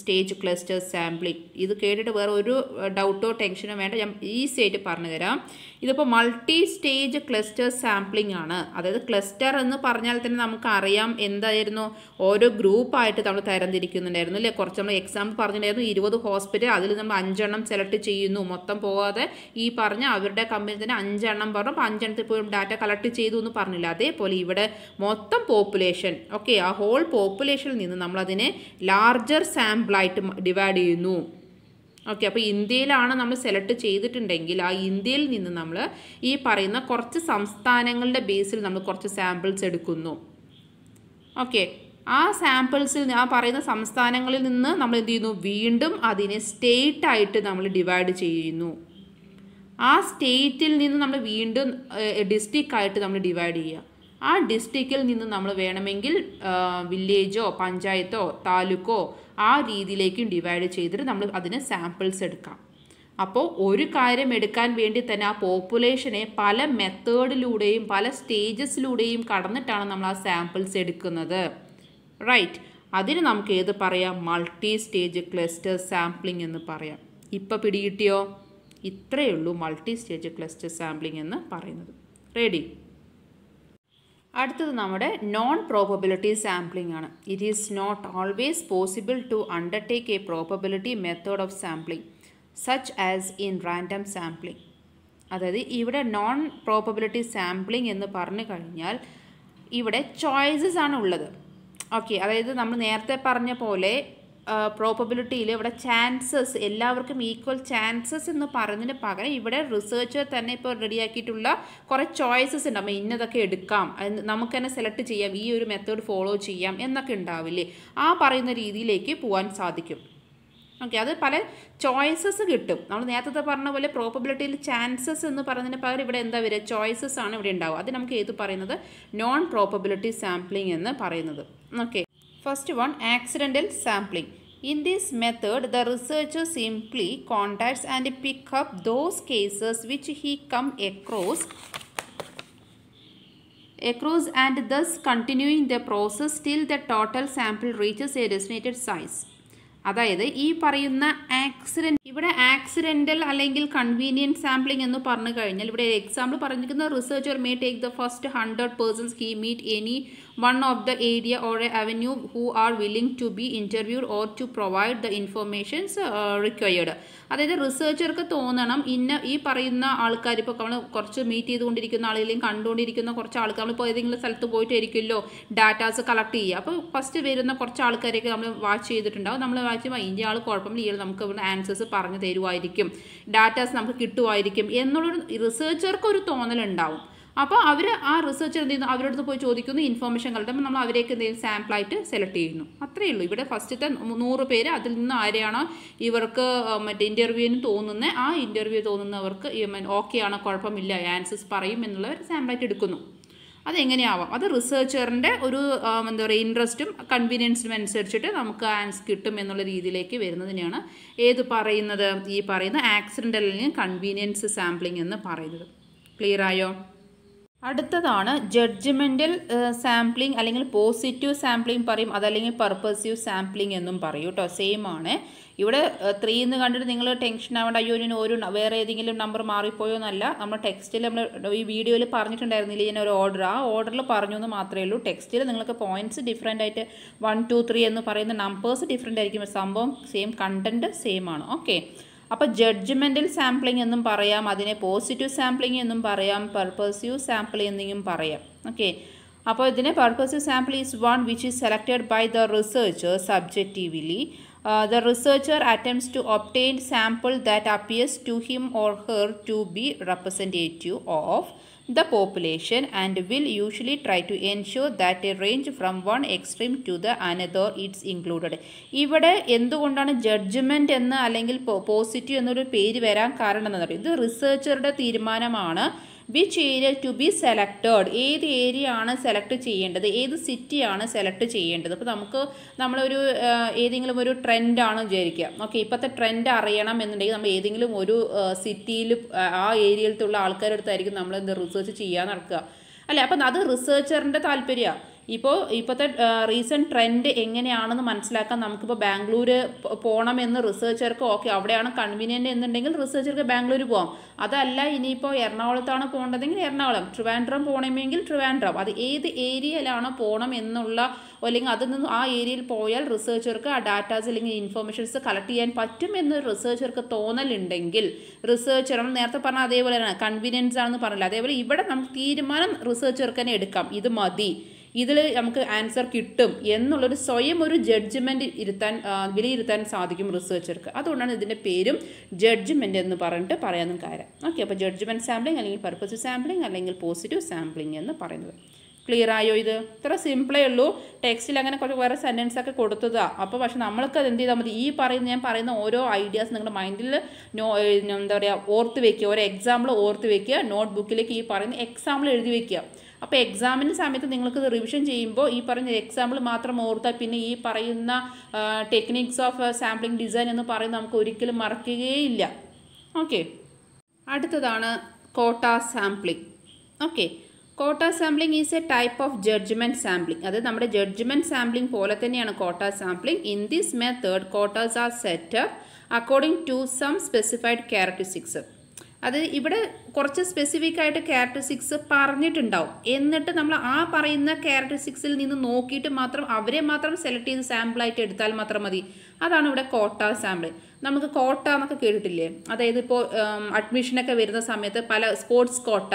stage clusters sampling ഇത് കേട്ടിട്ട് വേറെ ഒരു ഡൗട്ടോ ടെൻഷനോ വേണ്ട ഞാൻ ഈസി ആയിട്ട് പറഞ്ഞു തരാം ഇതിപ്പോൾ മൾട്ടി സ്റ്റേജ് ക്ലസ്റ്റർ സാമ്പിളിംഗ് ആണ് അതായത് ക്ലസ്റ്റർ എന്ന് പറഞ്ഞാൽ തന്നെ നമുക്ക് അറിയാം എന്തായിരുന്നു ഓരോ ഗ്രൂപ്പായിട്ട് നമ്മൾ തരംതിരിക്കുന്നുണ്ടായിരുന്നു അല്ലേ കുറച്ച് നമ്മൾ എക്സാമ്പിൾ പറഞ്ഞിട്ടുണ്ടായിരുന്നു ഇരുപത് ഹോസ്പിറ്റൽ അതിൽ നമ്മൾ അഞ്ചെണ്ണം സെലക്ട് ചെയ്യുന്നു മൊത്തം പോകാതെ ഈ പറഞ്ഞ അവരുടെ കമ്പനി തന്നെ അഞ്ചെണ്ണം പറഞ്ഞു അപ്പോൾ അഞ്ചെണ്ണത്തിൽ പോലും ഡാറ്റ കളക്ട് ചെയ്തു എന്ന് പറഞ്ഞില്ല അതേപോലെ ഇവിടെ മൊത്തം പോപ്പുലേഷൻ ഓക്കെ ആ ഹോൾ പോപ്പുലേഷനിൽ നിന്ന് നമ്മളതിനെ ലാർജർ സാമ്പിൾ സാമ്പിളായിട്ട് ഡിവൈഡ് ചെയ്യുന്നു ഓക്കെ അപ്പോൾ ഇന്ത്യയിലാണ് നമ്മൾ സെലക്ട് ചെയ്തിട്ടുണ്ടെങ്കിൽ ആ ഇന്ത്യയിൽ നിന്ന് നമ്മൾ ഈ പറയുന്ന കുറച്ച് സംസ്ഥാനങ്ങളുടെ ബേസിൽ നമ്മൾ കുറച്ച് സാമ്പിൾസ് എടുക്കുന്നു ഓക്കെ ആ സാമ്പിൾസിൽ ആ പറയുന്ന സംസ്ഥാനങ്ങളിൽ നിന്ന് നമ്മൾ എന്ത് ചെയ്യുന്നു വീണ്ടും അതിനെ സ്റ്റേറ്റ് ആയിട്ട് നമ്മൾ ഡിവൈഡ് ചെയ്യുന്നു ആ സ്റ്റേറ്റിൽ നിന്ന് നമ്മൾ വീണ്ടും ഡിസ്ട്രിക്റ്റ് ആയിട്ട് നമ്മൾ ഡിവൈഡ് ചെയ്യുക ആ ഡിസ്ട്രിക്റ്റിൽ നിന്ന് നമ്മൾ വേണമെങ്കിൽ വില്ലേജോ പഞ്ചായത്തോ താലൂക്കോ ആ രീതിയിലേക്കും ഡിവൈഡ് ചെയ്തിട്ട് നമ്മൾ അതിന് സാമ്പിൾസ് എടുക്കാം അപ്പോൾ ഒരു കാര്യം എടുക്കാൻ വേണ്ടി തന്നെ ആ പോപ്പുലേഷനെ പല മെത്തേഡിലൂടെയും പല സ്റ്റേജസിലൂടെയും കടന്നിട്ടാണ് നമ്മൾ ആ സാമ്പിൾസ് എടുക്കുന്നത് റൈറ്റ് അതിന് നമുക്ക് ഏത് പറയാം മൾട്ടി സ്റ്റേജ് ക്ലസ്റ്റർ സാമ്പിളിംഗ് എന്ന് പറയാം ഇപ്പം പിടികിട്ടിയോ ഇത്രയേ ഉള്ളൂ മൾട്ടി സ്റ്റേജ് ക്ലസ്റ്റർ സാമ്പിളിംഗ് എന്ന് പറയുന്നത് റെഡി അടുത്തത് നമ്മുടെ നോൺ പ്രോബബിലിറ്റി സാമ്പിളിംഗ് ആണ് it is not always possible to undertake a probability method of sampling such as in random sampling അതായത് ഇവിടെ നോൺ പ്രോബബിലിറ്റി സാമ്പിളിംഗ് എന്ന് പറഞ്ഞു കഴിഞ്ഞാൽ ഇവിടെ ചോയ്സസ് ആണ് ഉള്ളത് ഓക്കെ അതായത് നമ്മൾ നേരത്തെ പറഞ്ഞ പോലെ പ്രോബബിലിറ്റിയിൽ ഇവിടെ ചാൻസസ് എല്ലാവർക്കും ഈക്വൽ ചാൻസസ് എന്ന് പറഞ്ഞതിന് പകരം ഇവിടെ റിസർച്ചർ തന്നെ ഇപ്പോൾ റെഡിയാക്കിയിട്ടുള്ള കുറേ ചോയ്സസ് ഉണ്ട് അപ്പം ഇന്നതൊക്കെ എടുക്കാം നമുക്ക് തന്നെ സെലക്ട് ചെയ്യാം ഈ ഒരു മെത്തേഡ് ഫോളോ ചെയ്യാം എന്നൊക്കെ ഉണ്ടാവില്ലേ ആ പറയുന്ന രീതിയിലേക്ക് പോകാൻ സാധിക്കും ഓക്കെ അത് പല ചോയ്സസ് കിട്ടും നമ്മൾ നേരത്തെ പറഞ്ഞ പോലെ പ്രോബബിലിറ്റിയിൽ ചാൻസസ് എന്ന് പറയുന്നതിന് പകരം ഇവിടെ എന്താ വരിക ചോയ്സസ് ആണ് ഇവിടെ ഉണ്ടാവുക അത് നമുക്ക് ഏത് പറയുന്നത് നോൺ പ്രോബബിലിറ്റി സാമ്പിളിംഗ് എന്ന് പറയുന്നത് okay first one accidental sampling in this method the researcher simply contacts and pick up those cases which he come across across and thus continuing the process still the total sample reaches a designated size അതായത് ഈ പറയുന്ന accident ഇവിടെ accidental അല്ലെങ്കിൽ convenient sampling എന്ന് പറഞ്ഞു കഴിഞ്ഞാൽ ഇവിടെ ഒരു എക്സാമ്പിൾ പറഞ്ഞിരിക്കുന്ന researcher may take the first hundred persons he meet any one of the area or avenue who are willing to be interviewed or to provide the informations uh, required അതായത് റിസർച്ചർക്ക് തോന്നണം ഇന്ന ഈ പറയുന്ന ആൾക്കാർ ഇപ്പോൾ നമ്മൾ കുറച്ച് മീറ്റ് ചെയ്തുകൊണ്ടിരിക്കുന്ന ആളുകളെയും കണ്ടുകൊണ്ടിരിക്കുന്ന കുറച്ച് ആൾക്കാർ നമ്മളിപ്പോൾ ഏതെങ്കിലും സ്ഥലത്ത് പോയിട്ടായിരിക്കുമല്ലോ ഡാറ്റാസ് കളക്ട് ചെയ്യുക അപ്പോൾ ഫസ്റ്റ് വരുന്ന കുറച്ച് ആൾക്കാരെയൊക്കെ നമ്മൾ വാച്ച് ചെയ്തിട്ടുണ്ടാവും നമ്മൾ വാച്ച് ചെയ്യുമ്പോൾ ഇന്ത്യ ആൾ കുഴപ്പമില്ല ഇയാൾ നമുക്ക് ഇവിടെ ആൻസേഴ്സ് പറഞ്ഞു തരുമായിരിക്കും ഡാറ്റാസ് നമുക്ക് കിട്ടുമായിരിക്കും എന്നുള്ളൊരു റിസർച്ചർക്ക് ഒരു തോന്നലുണ്ടാവും അപ്പോൾ അവർ ആ റിസർച്ചർ എന്ത് ചെയ്യുന്നു അവരോട് പോയി ചോദിക്കുന്നു ഇൻഫോർമേഷൻ കളക്ട് നമ്മൾ അവരേക്ക് എന്തെങ്കിലും സാമ്പിളായിട്ട് സെലക്ട് ചെയ്യുന്നു അത്രയേ ഉള്ളൂ ഇവിടെ ഫസ്റ്റത്തെ നൂറ് പേര് അതിൽ നിന്ന് ആരെയാണോ ഇവർക്ക് മറ്റേ ഇൻ്റർവ്യൂവിന് തോന്നുന്നത് ആ ഇൻ്റർവ്യൂ തോന്നുന്നവർക്ക് ഓക്കെ ആണ് കുഴപ്പമില്ല ആൻസേഴ്സ് പറയും എന്നുള്ളവർ സാമ്പിളായിട്ട് എടുക്കുന്നു അതെങ്ങനെയാവാം അത് റിസർച്ചറിൻ്റെ ഒരു എന്താ പറയുക ഇൻട്രസ്റ്റും കൺവീനിയൻസും അനുസരിച്ചിട്ട് നമുക്ക് ആൻസ് കിട്ടും എന്നുള്ള രീതിയിലേക്ക് വരുന്നതിനെയാണ് ഏത് പറയുന്നത് ഈ പറയുന്ന ആക്സിഡൻ്റൽ അല്ലെങ്കിൽ കൺവീനിയൻസ് സാമ്പിളിംഗ് എന്ന് പറയുന്നത് ക്ലിയർ ആയോ അടുത്തതാണ് ജഡ്ജ്മെൻ്റൽ സാമ്പിളിംഗ് അല്ലെങ്കിൽ പോസിറ്റീവ് സാമ്പിളിംഗ് പറയും അതല്ലെങ്കിൽ പർപ്പസീവ് സാമ്പിളിംഗ് എന്നും പറയും കേട്ടോ സെയിം ആണ് ഇവിടെ ത്രീ എന്ന് കണ്ടിട്ട് നിങ്ങൾ ടെൻഷൻ ആവേണ്ട അയ്യോ ഇനി ഒരു വേറെ ഏതെങ്കിലും നമ്പർ മാറിപ്പോയോ എന്നല്ല നമ്മൾ ടെക്സ്റ്റിൽ നമ്മൾ ഈ വീഡിയോയിൽ പറഞ്ഞിട്ടുണ്ടായിരുന്നില്ല ഞാൻ ഒരു ഓർഡർ ആ ഓർഡറിൽ പറഞ്ഞു എന്ന് മാത്രമേ ഉള്ളൂ ടെക്സ്റ്റിൽ നിങ്ങൾക്ക് പോയിന്റ്സ് ഡിഫറെൻ്റ് ആയിട്ട് വൺ ടു ത്രീ എന്ന് പറയുന്ന നമ്പേഴ്സ് ഡിഫറെൻ്റ് ആയിരിക്കും സംഭവം സെയിം കണ്ടൻറ്റ് സെയിം ആണ് ഓക്കെ അപ്പോൾ ജഡ്ജ്മെൻറ്റൽ സാമ്പിളിംഗ് എന്നും പറയാം അതിനെ പോസിറ്റീവ് സാമ്പിളിംഗ് എന്നും പറയാം പർപ്പസീവ് സാമ്പിൾ എന്നും പറയാം ഓക്കെ അപ്പോൾ ഇതിനെ purposive sample is one which is selected by the researcher subjectively the researcher attempts to obtain sample that appears to him or her to be representative of the population and will usually try to ensure that a range from one extreme to the another it's included ഇവിടെ എന്തുകൊണ്ടാണ് judgement എന്ന് അല്ലെങ്കിൽ positive എന്നൊരു പേര് വരാൻ കാരണം Idu researcher ഇത് റിസർച്ചറുടെ തീരുമാനമാണ് which area to be selected ഏത് ഏരിയ ആണ് സെലക്ട് ചെയ്യേണ്ടത് ഏത് സിറ്റിയാണ് സെലക്ട് ചെയ്യേണ്ടത് അപ്പോൾ നമുക്ക് നമ്മളൊരു ഏതെങ്കിലും ഒരു ട്രെൻഡാണ് വിചാരിക്കുക ഓക്കെ ഇപ്പോഴത്തെ ട്രെൻഡ് അറിയണം എന്നുണ്ടെങ്കിൽ നമ്മൾ ഏതെങ്കിലും ഒരു സിറ്റിയിൽ ആ ഏരിയയിലത്തുള്ള ആൾക്കാരുടെ അടുത്തായിരിക്കും നമ്മൾ എന്ത് റിസർച്ച് ചെയ്യാൻ നടക്കുക അല്ലേ അപ്പം അത് റിസേർച്ചറിൻ്റെ താല്പര്യമാണ് ഇപ്പോൾ ഇപ്പോഴത്തെ റീസെൻറ്റ് ട്രെൻഡ് എങ്ങനെയാണെന്ന് മനസ്സിലാക്കാൻ നമുക്കിപ്പോൾ ബാംഗ്ലൂർ പോകണമെന്ന് റിസർച്ചർക്ക് ഓക്കെ അവിടെയാണ് കൺവീനിയൻറ്റ് എന്നുണ്ടെങ്കിൽ റിസർച്ചർക്ക് ബാംഗ്ലൂർ പോകാം അതല്ല ഇനിയിപ്പോൾ എറണാകുളത്താണ് പോകേണ്ടതെങ്കിൽ എറണാകുളം ട്രിവാൻഡ്രം പോകണമെങ്കിൽ ട്രിവാൻഡ്രം അത് ഏത് ഏരിയയിലാണോ പോകണം എന്നുള്ള അല്ലെങ്കിൽ അതിൽ നിന്ന് ആ ഏരിയയിൽ പോയാൽ റിസർച്ചർക്ക് ആ ഡാറ്റാസ് അല്ലെങ്കിൽ ഇൻഫർമേഷൻസ് കളക്ട് ചെയ്യാൻ പറ്റും എന്ന് റിസർച്ചർക്ക് തോന്നലുണ്ടെങ്കിൽ റിസർച്ചർ നമ്മൾ നേരത്തെ പറഞ്ഞ അതേപോലെ തന്നെ കൺവീനിയൻസ് ആണെന്ന് പറഞ്ഞില്ല അതേപോലെ ഇവിടെ നമുക്ക് തീരുമാനം റിസേർച്ചർക്ക് തന്നെ എടുക്കാം ഇത് മതി ഇതിൽ നമുക്ക് ആൻസർ കിട്ടും എന്നുള്ളൊരു സ്വയം ഒരു ജഡ്ജ്മെൻ്റ് ഇരുത്താൻ വിലയിരുത്താൻ സാധിക്കും റിസേർച്ചർക്ക് അതുകൊണ്ടാണ് ഇതിൻ്റെ പേരും ജഡ്ജ്മെൻ്റ് എന്ന് പറഞ്ഞിട്ട് പറയാനും കാര്യം ഓക്കെ അപ്പോൾ ജഡ്ജ്മെൻറ്റ് സാമ്പിളിംഗ് അല്ലെങ്കിൽ പർപ്പസ് സാമ്പിളിംഗ് അല്ലെങ്കിൽ പോസിറ്റീവ് സാമ്പിളിംഗ് എന്ന് പറയുന്നത് ക്ലിയർ ആയോ ഇത് ഇത്ര സിമ്പിളേ ഉള്ളൂ ടെക്സ്റ്റിൽ അങ്ങനെ കുറച്ച് വേറെ സെൻറ്റൻസ് ഒക്കെ കൊടുത്തതാ അപ്പോൾ പക്ഷെ നമ്മൾക്ക് അത് എന്ത് ചെയ്താൽ മതി ഈ പറയുന്ന ഞാൻ പറയുന്ന ഓരോ ഐഡിയാസ് നിങ്ങളുടെ മൈൻഡിൽ നോ എന്താ പറയുക ഓർത്ത് വെക്കുക ഓരോ എക്സാമ്പിൾ ഓർത്ത് വെക്കുക നോട്ട് ബുക്കിലേക്ക് ഈ പറയുന്ന എക്സാമ്പിൾ എഴുതി വെക്കുക അപ്പോൾ എക്സാമിന് സമയത്ത് നിങ്ങൾക്ക് റിവിഷൻ ചെയ്യുമ്പോൾ ഈ പറഞ്ഞ എക്സാമ്പിൾ മാത്രം ഓർത്താൽ പിന്നെ ഈ പറയുന്ന ടെക്നിക്സ് ഓഫ് സാമ്പിളിംഗ് ഡിസൈൻ എന്ന് പറയുന്നത് നമുക്ക് ഒരിക്കലും മറക്കുകയില്ല ഓക്കെ അടുത്തതാണ് quota sampling okay quota sampling is a type of judgement sampling അത് നമ്മുടെ ജഡ്ജ്മെൻറ്റ് സാമ്പിളിംഗ് പോലെ തന്നെയാണ് quota sampling in this method quotas are set according to some specified characteristics അത് ഇവിടെ കുറച്ച് സ്പെസിഫിക് ആയിട്ട് ക്യാരക്ടറിസ്റ്റിക്സ് പറഞ്ഞിട്ടുണ്ടാവും എന്നിട്ട് നമ്മൾ ആ പറയുന്ന ക്യാരക്ടറിസ്റ്റിക്സിൽ നിന്ന് നോക്കിയിട്ട് മാത്രം അവരെ മാത്രം സെലക്ട് ചെയ്ത് സാമ്പിളായിട്ട് എടുത്താൽ മാത്രം മതി അതാണ് ഇവിടെ കോട്ട സാമ്പിൾ നമുക്ക് കോട്ട എന്നൊക്കെ കേട്ടിട്ടില്ലേ അതായത് ഇപ്പോൾ അഡ്മിഷനൊക്കെ വരുന്ന സമയത്ത് പല സ്പോർട്സ് കോട്ട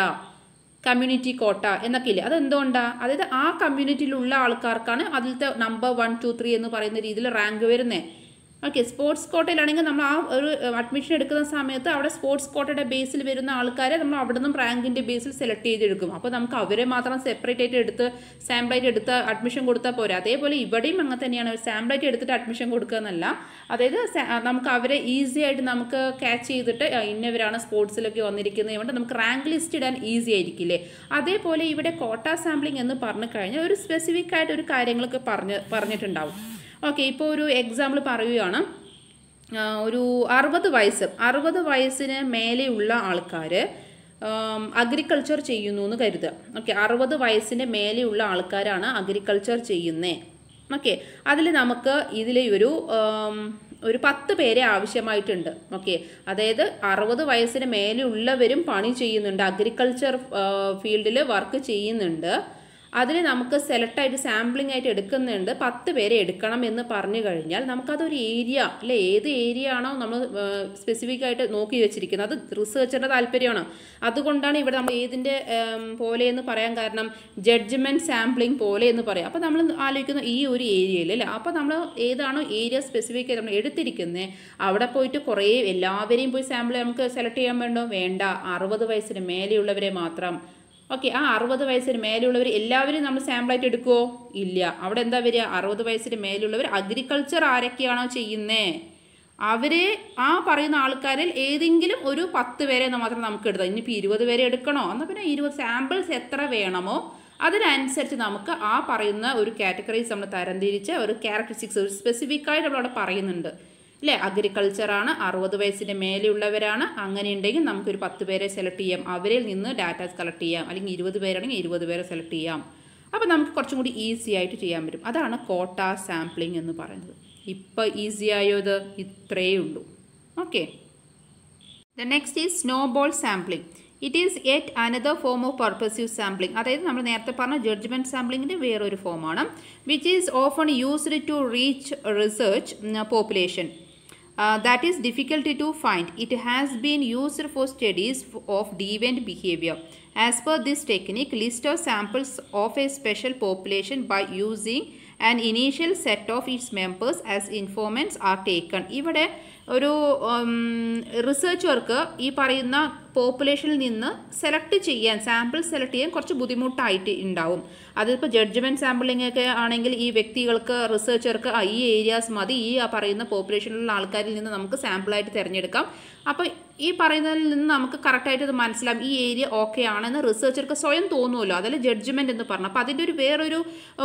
കമ്മ്യൂണിറ്റി കോട്ട എന്നൊക്കെ ഇല്ലേ അതെന്തുകൊണ്ടാണ് അതായത് ആ കമ്മ്യൂണിറ്റിയിലുള്ള ആൾക്കാർക്കാണ് അതിലത്തെ നമ്പർ വൺ ടു ത്രീ എന്ന് പറയുന്ന രീതിയിൽ റാങ്ക് വരുന്നത് ഓക്കെ സ്പോർട്സ് കോട്ടയിലാണെങ്കിൽ നമ്മൾ ആ ഒരു അഡ്മിഷൻ എടുക്കുന്ന സമയത്ത് അവിടെ സ്പോർട്സ് കോട്ടയുടെ ബേസിൽ വരുന്ന ആൾക്കാരെ നമ്മൾ അവിടെ നിന്നും റാങ്കിൻ്റെ ബേസിൽ സെലക്ട് ചെയ്തെടുക്കും അപ്പോൾ നമുക്ക് അവരെ മാത്രം സെപ്പറേറ്റ് ആയിട്ട് എടുത്ത് സാമ്പിളായിട്ട് എടുത്ത് അഡ്മിഷൻ കൊടുത്താൽ പോരാ അതേപോലെ ഇവിടെയും അങ്ങനെ തന്നെയാണ് സാമ്പിളായിട്ട് എടുത്തിട്ട് അഡ്മിഷൻ കൊടുക്കുക എന്നല്ല അതായത് നമുക്ക് അവരെ ഈസി ആയിട്ട് നമുക്ക് ക്യാച്ച് ചെയ്തിട്ട് ഇന്നവരാണ് സ്പോർട്സിലൊക്കെ വന്നിരിക്കുന്നത് കൊണ്ട് നമുക്ക് റാങ്ക് ലിസ്റ്റ് ഇടാൻ ഈസി ആയിരിക്കില്ലേ അതേപോലെ ഇവിടെ കോട്ട സാമ്പിളിംഗ് എന്ന് പറഞ്ഞു കഴിഞ്ഞാൽ ഒരു സ്പെസിഫിക് ആയിട്ട് ഒരു കാര്യങ്ങളൊക്കെ പറഞ്ഞ് പറഞ്ഞിട്ടുണ്ടാവും ഓക്കെ ഇപ്പോൾ ഒരു എക്സാമ്പിൾ പറയുകയാണ് ഒരു അറുപത് വയസ്സ് അറുപത് വയസ്സിന് മേലെയുള്ള ആൾക്കാർ അഗ്രികൾച്ചർ ചെയ്യുന്നു എന്ന് കരുതുക ഓക്കെ അറുപത് വയസ്സിന് മേലെയുള്ള ആൾക്കാരാണ് അഗ്രികൾച്ചർ ചെയ്യുന്നത് ഓക്കെ അതിൽ നമുക്ക് ഇതിലെ ഒരു ഒരു പത്ത് പേരെ ആവശ്യമായിട്ടുണ്ട് ഓക്കെ അതായത് അറുപത് വയസ്സിന് മേലെയുള്ളവരും പണി ചെയ്യുന്നുണ്ട് അഗ്രികൾച്ചർ ഫീൽഡിൽ വർക്ക് ചെയ്യുന്നുണ്ട് അതിനെ നമുക്ക് ആയിട്ട് സാമ്പിളിംഗ് ആയിട്ട് എടുക്കുന്നുണ്ട് പത്ത് പേരെ എടുക്കണം എന്ന് പറഞ്ഞു കഴിഞ്ഞാൽ നമുക്കതൊരു ഏരിയ അല്ലെ ഏത് ഏരിയ ആണോ നമ്മൾ സ്പെസിഫിക് ആയിട്ട് നോക്കി വെച്ചിരിക്കുന്നത് അത് റിസർച്ചറിൻ്റെ താല്പര്യമാണ് അതുകൊണ്ടാണ് ഇവിടെ നമ്മൾ ഏതിൻ്റെ പോലെ എന്ന് പറയാൻ കാരണം ജഡ്ജ്മെൻറ്റ് സാമ്പിളിംഗ് പോലെ എന്ന് പറയാം അപ്പോൾ നമ്മൾ ആലോചിക്കുന്ന ഈ ഒരു ഏരിയയിൽ അല്ലേ അപ്പോൾ നമ്മൾ ഏതാണോ ഏരിയ സ്പെസിഫിക് ആയിട്ട് നമ്മൾ എടുത്തിരിക്കുന്നത് അവിടെ പോയിട്ട് കുറേ എല്ലാവരെയും പോയി സാമ്പിൾ നമുക്ക് സെലക്ട് ചെയ്യാൻ വേണ്ടോ വേണ്ട അറുപത് വയസ്സിന് മേലെയുള്ളവരെ മാത്രം ഓക്കെ ആ അറുപത് വയസ്സിന് മേലെയുള്ളവർ എല്ലാവരും നമ്മൾ സാമ്പിളായിട്ട് എടുക്കുമോ ഇല്ല അവിടെ എന്താ വരിക അറുപത് വയസ്സിന് മേലെയുള്ളവർ അഗ്രികൾച്ചർ ആരൊക്കെയാണോ ചെയ്യുന്നത് അവരെ ആ പറയുന്ന ആൾക്കാരിൽ ഏതെങ്കിലും ഒരു പത്ത് പേരെ മാത്രം നമുക്ക് എടുത്താൽ ഇനിയിപ്പോൾ ഇരുപത് പേരെ എടുക്കണോ എന്നാൽ പിന്നെ ഇരുപത് സാമ്പിൾസ് എത്ര വേണമോ അതിനനുസരിച്ച് നമുക്ക് ആ പറയുന്ന ഒരു കാറ്റഗറീസ് നമ്മൾ തരംതിരിച്ച് ഒരു ക്യാരക്ടറിസ്റ്റിക്സ് ഒരു സ്പെസിഫിക്കായിട്ട് നമ്മളവിടെ പറയുന്നുണ്ട് അല്ലേ അഗ്രികൾച്ചറാണ് അറുപത് വയസ്സിൻ്റെ മേലെയുള്ളവരാണ് അങ്ങനെയുണ്ടെങ്കിൽ നമുക്കൊരു പത്ത് പേരെ സെലക്ട് ചെയ്യാം അവരിൽ നിന്ന് ഡാറ്റാസ് കളക്ട് ചെയ്യാം അല്ലെങ്കിൽ ഇരുപത് പേരാണെങ്കിൽ ഇരുപത് പേരെ സെലക്ട് ചെയ്യാം അപ്പോൾ നമുക്ക് കുറച്ചും കൂടി ഈസി ആയിട്ട് ചെയ്യാൻ പറ്റും അതാണ് കോട്ട സാമ്പിളിംഗ് എന്ന് പറയുന്നത് ഇപ്പോൾ ഈസി ആയോ ഇത് ഇത്രയേ ഉള്ളൂ okay the next is snowball sampling it is yet another form of purposive sampling അതായത് നമ്മൾ നേരത്തെ പറഞ്ഞ ജഡ്ജ്മെൻറ്റ് സാമ്പിളിങ്ങിൻ്റെ വേറൊരു ഫോമാണ് which is often used to reach research population uh, that is difficulty to find. It has been used for studies of deviant behavior. As per this technique, list of samples of a special population by using an initial set of its members as informants are taken. Even ഒരു research work ഈ പറയുന്ന പോപ്പുലേഷനിൽ നിന്ന് select ചെയ്യാൻ sample select ചെയ്യാൻ കുറച്ച് ബുദ്ധിമുട്ടായിട്ട് ഉണ്ടാവും അതിപ്പോൾ ജഡ്ജ്മെൻറ്റ് സാമ്പിളിംഗ് ഒക്കെ ആണെങ്കിൽ ഈ വ്യക്തികൾക്ക് റിസർച്ചർക്ക് ഈ ഏരിയാസ് മതി ഈ പറയുന്ന പോപ്പുലേഷനിലുള്ള ആൾക്കാരിൽ നിന്ന് നമുക്ക് സാമ്പിളായിട്ട് തിരഞ്ഞെടുക്കാം അപ്പോൾ ഈ പറയുന്നതിൽ നിന്ന് നമുക്ക് കറക്റ്റായിട്ട് ഇത് മനസ്സിലാവും ഈ ഏരിയ ഓക്കെ ആണെന്ന് റിസർച്ചർക്ക് സ്വയം തോന്നുമല്ലോ അതിൽ ജഡ്ജ്മെൻ്റ് എന്ന് പറഞ്ഞു അപ്പോൾ അതിൻ്റെ ഒരു വേറൊരു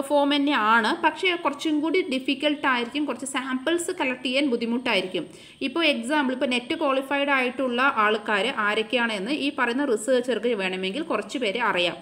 ഫോം തന്നെയാണ് പക്ഷേ കുറച്ചും കൂടി ഡിഫിക്കൽട്ടായിരിക്കും കുറച്ച് സാമ്പിൾസ് കളക്ട് ചെയ്യാൻ ബുദ്ധിമുട്ടായിരിക്കും ഇപ്പോൾ എക്സാമ്പിൾ ഇപ്പോൾ നെറ്റ് ക്വാളിഫൈഡ് ആയിട്ടുള്ള ആൾക്കാർ ആരൊക്കെയാണെന്ന് ഈ പറയുന്ന റിസർച്ചർക്ക് വേണമെങ്കിൽ കുറച്ച് പേരെ അറിയാം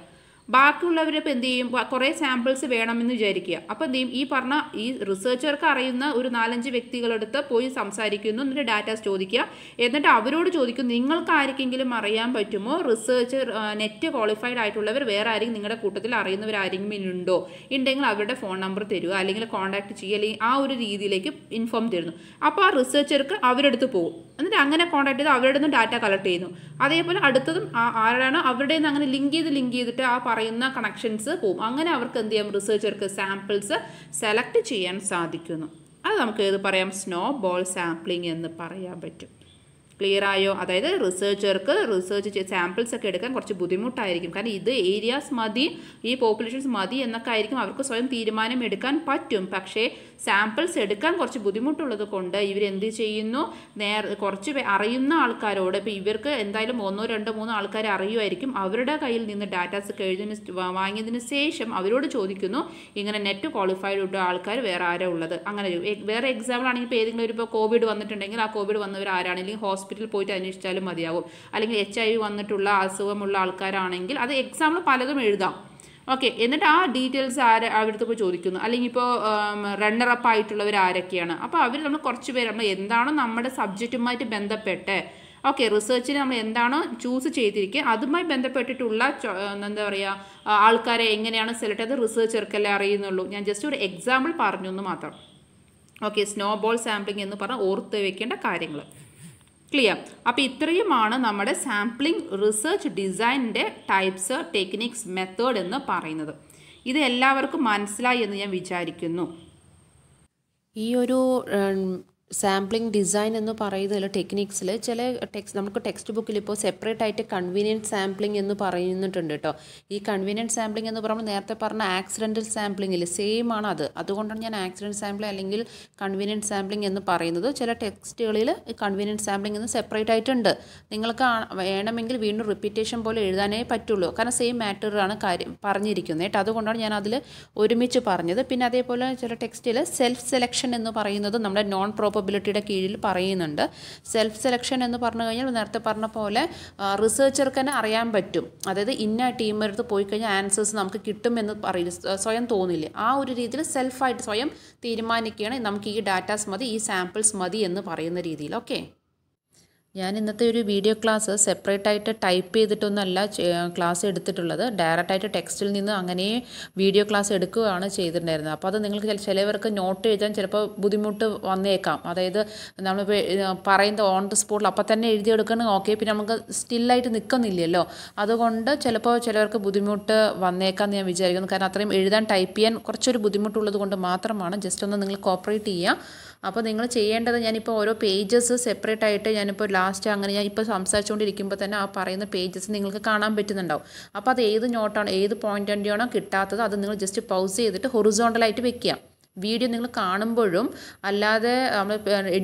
ബാക്കിയുള്ളവരിപ്പോൾ എന്ത് ചെയ്യും കുറേ സാമ്പിൾസ് വേണമെന്ന് വിചാരിക്കുക അപ്പോൾ എന്ത് ചെയ്യും ഈ പറഞ്ഞ ഈ റിസർച്ചർക്ക് അറിയുന്ന ഒരു നാലഞ്ച് വ്യക്തികളെടുത്ത് പോയി സംസാരിക്കുന്നു എന്നിട്ട് ഡാറ്റാസ് ചോദിക്കുക എന്നിട്ട് അവരോട് ചോദിക്കും നിങ്ങൾക്ക് ആർക്കെങ്കിലും അറിയാൻ പറ്റുമോ റിസർച്ചർ നെറ്റ് ക്വാളിഫൈഡ് ആയിട്ടുള്ളവർ വേറെ ആരെങ്കിലും നിങ്ങളുടെ കൂട്ടത്തിൽ അറിയുന്നവരാരെങ്കിലും ഉണ്ടോ ഉണ്ടെങ്കിൽ അവരുടെ ഫോൺ നമ്പർ തരുക അല്ലെങ്കിൽ കോൺടാക്ട് ചെയ്യുക അല്ലെങ്കിൽ ആ ഒരു രീതിയിലേക്ക് ഇൻഫോം തരുന്നു അപ്പോൾ ആ റിസർച്ചർക്ക് അവരെടുത്ത് പോകും എന്നിട്ട് അങ്ങനെ കോൺടാക്ട് ചെയ്ത് അവരുടെ നിന്ന് ഡാറ്റ കളക്ട് ചെയ്യുന്നു അതേപോലെ അടുത്തതും ആരാണോ അവരുടെ നിന്ന് അങ്ങനെ ലിങ്ക് ചെയ്ത് ലിങ്ക് ചെയ്തിട്ട് ആ പറയുന്ന കണക്ഷൻസ് പോവും അങ്ങനെ അവർക്ക് എന്ത് ചെയ്യാം റിസർച്ചർക്ക് സാമ്പിൾസ് സെലക്ട് ചെയ്യാൻ സാധിക്കുന്നു അത് നമുക്ക് ഏത് പറയാം സ്നോ ബോൾ സാമ്പിളിംഗ് എന്ന് പറയാൻ പറ്റും ക്ലിയർ ആയോ അതായത് റിസർച്ചർക്ക് റിസർച്ച് സാമ്പിൾസ് ഒക്കെ എടുക്കാൻ കുറച്ച് ബുദ്ധിമുട്ടായിരിക്കും കാരണം ഇത് ഏരിയാസ് മതി ഈ പോപ്പുലേഷൻസ് മതി എന്നൊക്കെ ആയിരിക്കും അവർക്ക് സ്വയം തീരുമാനം എടുക്കാൻ പറ്റും പക്ഷേ സാമ്പിൾസ് എടുക്കാൻ കുറച്ച് ബുദ്ധിമുട്ടുള്ളത് കൊണ്ട് ഇവരെന്ത് ചെയ്യുന്നു നേർ കുറച്ച് അറിയുന്ന ആൾക്കാരോട് ഇപ്പോൾ ഇവർക്ക് എന്തായാലും ഒന്നോ രണ്ടോ മൂന്നോ ആൾക്കാർ അറിയുമായിരിക്കും അവരുടെ കയ്യിൽ നിന്ന് ഡാറ്റാസ് കഴിഞ്ഞതിന് വാങ്ങിയതിന് ശേഷം അവരോട് ചോദിക്കുന്നു ഇങ്ങനെ നെറ്റ് ക്വാളിഫൈഡ് ഉള്ള ആൾക്കാർ വേറെ ആരാ ഉള്ളത് അങ്ങനെ വേറെ എക്സാമ്പിൾ ആണെങ്കിൽ ഇപ്പോൾ ഏതെങ്കിലും ഒരു ഇപ്പോൾ കോവിഡ് വന്നിട്ടുണ്ടെങ്കിൽ ആ കോവിഡ് വന്നവർ ആരാണെങ്കിലും ഹോസ്പിറ്റൽ ഹോസ്പിറ്റലിൽ പോയിട്ട് അന്വേഷിച്ചാലും മതിയാകും അല്ലെങ്കിൽ എച്ച് ഐ വി വന്നിട്ടുള്ള അസുഖമുള്ള ആൾക്കാരാണെങ്കിൽ അത് എക്സാമ്പിൾ പലതും എഴുതാം ഓക്കെ എന്നിട്ട് ആ ഡീറ്റെയിൽസ് ആര് അവിടുത്തെ പോയി ചോദിക്കുന്നു അല്ലെങ്കിൽ ഇപ്പോൾ അപ്പ് ആയിട്ടുള്ളവർ ആരൊക്കെയാണ് അപ്പോൾ അവർ നമ്മൾ കുറച്ച് പേര് നമ്മൾ എന്താണോ നമ്മുടെ സബ്ജക്റ്റുമായിട്ട് ബന്ധപ്പെട്ട് ഓക്കെ റിസർച്ചിന് നമ്മൾ എന്താണോ ചൂസ് ചെയ്തിരിക്കുക അതുമായി ബന്ധപ്പെട്ടിട്ടുള്ള എന്താ പറയുക ആൾക്കാരെ എങ്ങനെയാണ് സെലക്ട് ചെയ്ത് റിസർച്ചർക്കല്ലേ അറിയുന്നുള്ളൂ ഞാൻ ജസ്റ്റ് ഒരു എക്സാമ്പിൾ പറഞ്ഞു എന്ന് മാത്രം ഓക്കെ സ്നോബോൾ സാമ്പിളിങ് സാമ്പിളിംഗ് എന്ന് പറഞ്ഞാൽ ഓർത്ത് വെക്കേണ്ട കാര്യങ്ങൾ ക്ലിയർ അപ്പോൾ ഇത്രയുമാണ് നമ്മുടെ സാമ്പിളിംഗ് റിസർച്ച് ഡിസൈനിൻ്റെ ടൈപ്സ് ടെക്നിക്സ് മെത്തേഡ് എന്ന് പറയുന്നത് ഇത് എല്ലാവർക്കും മനസ്സിലായി എന്ന് ഞാൻ വിചാരിക്കുന്നു ഈ ഒരു സാമ്പിളിംഗ് ഡിസൈൻ എന്ന് പറയുന്നതിൽ ടെക്നിക്സിൽ ചില ടെക്സ് നമുക്ക് ടെക്സ്റ്റ് ബുക്കിൽ ഇപ്പോൾ സെപ്പറേറ്റ് ആയിട്ട് കൺവീനിയൻറ്റ് സാമ്പിളിംഗ് എന്ന് പറയുന്നിട്ടുണ്ട് കേട്ടോ ഈ കൺവീനിയൻറ്റ് സാമ്പിളിംഗ് എന്ന് പറയുമ്പോൾ നേരത്തെ പറഞ്ഞ ആക്സിഡൻ്റൽ സാമ്പിളിങ്ങിൽ സെയിം ആണ് അത് അതുകൊണ്ടാണ് ഞാൻ ആക്സിഡൻറ്റ് സാമ്പിൾ അല്ലെങ്കിൽ കൺവീനിയൻറ്റ് സാമ്പിളിംഗ് എന്ന് പറയുന്നത് ചില ടെക്സ്റ്റുകളിൽ കൺവീനിയൻറ്റ് സാമ്പിളിംഗ് എന്ന് സെപ്പറേറ്റ് ആയിട്ടുണ്ട് നിങ്ങൾക്ക് വേണമെങ്കിൽ വീണ്ടും റിപ്പീറ്റേഷൻ പോലെ എഴുതാനേ പറ്റുള്ളൂ കാരണം സെയിം മാറ്ററാണ് കാര്യം പറഞ്ഞിരിക്കുന്നത് കേട്ടോ അതുകൊണ്ടാണ് ഞാൻ അതിൽ ഒരുമിച്ച് പറഞ്ഞത് പിന്നെ അതേപോലെ ചില ടെക്സ്റ്റിൽ സെൽഫ് സെലക്ഷൻ എന്ന് പറയുന്നത് നമ്മുടെ നോൺ പ്രോപ്പർ പ്രോബിലിറ്റിയുടെ കീഴിൽ പറയുന്നുണ്ട് സെൽഫ് സെലക്ഷൻ എന്ന് പറഞ്ഞു കഴിഞ്ഞാൽ നേരത്തെ പറഞ്ഞ പോലെ റിസർച്ചർക്ക് തന്നെ അറിയാൻ പറ്റും അതായത് ഇന്ന ടീമിൻ്റെ അടുത്ത് പോയി കഴിഞ്ഞാൽ ആൻസേഴ്സ് നമുക്ക് കിട്ടുമെന്ന് പറയില്ല സ്വയം തോന്നില്ലേ ആ ഒരു രീതിയിൽ സെൽഫായിട്ട് സ്വയം തീരുമാനിക്കുകയാണ് നമുക്ക് ഈ ഡാറ്റാസ് മതി ഈ സാമ്പിൾസ് മതി എന്ന് പറയുന്ന രീതിയിൽ ഓക്കെ ഞാൻ ഇന്നത്തെ ഒരു വീഡിയോ ക്ലാസ് സെപ്പറേറ്റ് ആയിട്ട് ടൈപ്പ് ചെയ്തിട്ടൊന്നല്ല ക്ലാസ് എടുത്തിട്ടുള്ളത് ഡയറക്റ്റായിട്ട് ടെക്സ്റ്റിൽ നിന്ന് അങ്ങനെ വീഡിയോ ക്ലാസ് എടുക്കുകയാണ് ചെയ്തിട്ടുണ്ടായിരുന്നത് അപ്പോൾ അത് നിങ്ങൾക്ക് ചിലവർക്ക് നോട്ട് എഴുതാൻ ചിലപ്പോൾ ബുദ്ധിമുട്ട് വന്നേക്കാം അതായത് നമ്മളിപ്പോൾ പറയുന്നത് ഓൺ ദ സ്പോട്ടിൽ അപ്പോൾ തന്നെ എഴുതിയെടുക്കണം ഓക്കെ പിന്നെ നമുക്ക് സ്റ്റില്ലായിട്ട് നിൽക്കുന്നില്ലല്ലോ അതുകൊണ്ട് ചിലപ്പോൾ ചിലവർക്ക് ബുദ്ധിമുട്ട് വന്നേക്കാം എന്ന് ഞാൻ വിചാരിക്കുന്നു കാരണം അത്രയും എഴുതാൻ ടൈപ്പ് ചെയ്യാൻ കുറച്ചൊരു ബുദ്ധിമുട്ടുള്ളത് കൊണ്ട് മാത്രമാണ് ജസ്റ്റ് ഒന്ന് നിങ്ങൾ കോപ്പറേറ്റ് ചെയ്യുക അപ്പോൾ നിങ്ങൾ ചെയ്യേണ്ടത് ഞാനിപ്പോൾ ഓരോ പേജസ് സെപ്പറേറ്റ് ആയിട്ട് ഞാനിപ്പോൾ ലാസ്റ്റ് അങ്ങനെ ഞാൻ ഇപ്പോൾ സംസാരിച്ചുകൊണ്ടിരിക്കുമ്പോൾ തന്നെ ആ പറയുന്ന പേജസ് നിങ്ങൾക്ക് കാണാൻ പറ്റുന്നുണ്ടാവും അപ്പോൾ അത് ഏത് നോട്ടാണ് ഏത് പോയിൻ്റ് വണ്ടിയാണോ കിട്ടാത്തത് അത് നിങ്ങൾ ജസ്റ്റ് പൗസ് ചെയ്തിട്ട് ഹൊറിസോണ്ടലായിട്ട് വെക്കുക വീഡിയോ നിങ്ങൾ കാണുമ്പോഴും അല്ലാതെ നമ്മൾ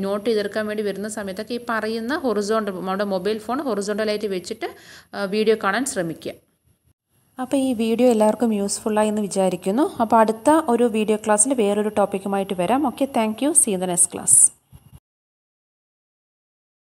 നോട്ട് ചെയ്തെടുക്കാൻ വേണ്ടി വരുന്ന സമയത്തൊക്കെ ഈ പറയുന്ന ഹൊറിസോണ്ടൽ നമ്മുടെ മൊബൈൽ ഫോൺ ഹൊറിസോണ്ടലായിട്ട് വെച്ചിട്ട് വീഡിയോ കാണാൻ ശ്രമിക്കുക അപ്പോൾ ഈ വീഡിയോ എല്ലാവർക്കും യൂസ്ഫുള്ളായി എന്ന് വിചാരിക്കുന്നു അപ്പോൾ അടുത്ത ഒരു വീഡിയോ ക്ലാസ്സിൽ വേറൊരു ടോപ്പിക്കുമായിട്ട് വരാം okay thank you see the next class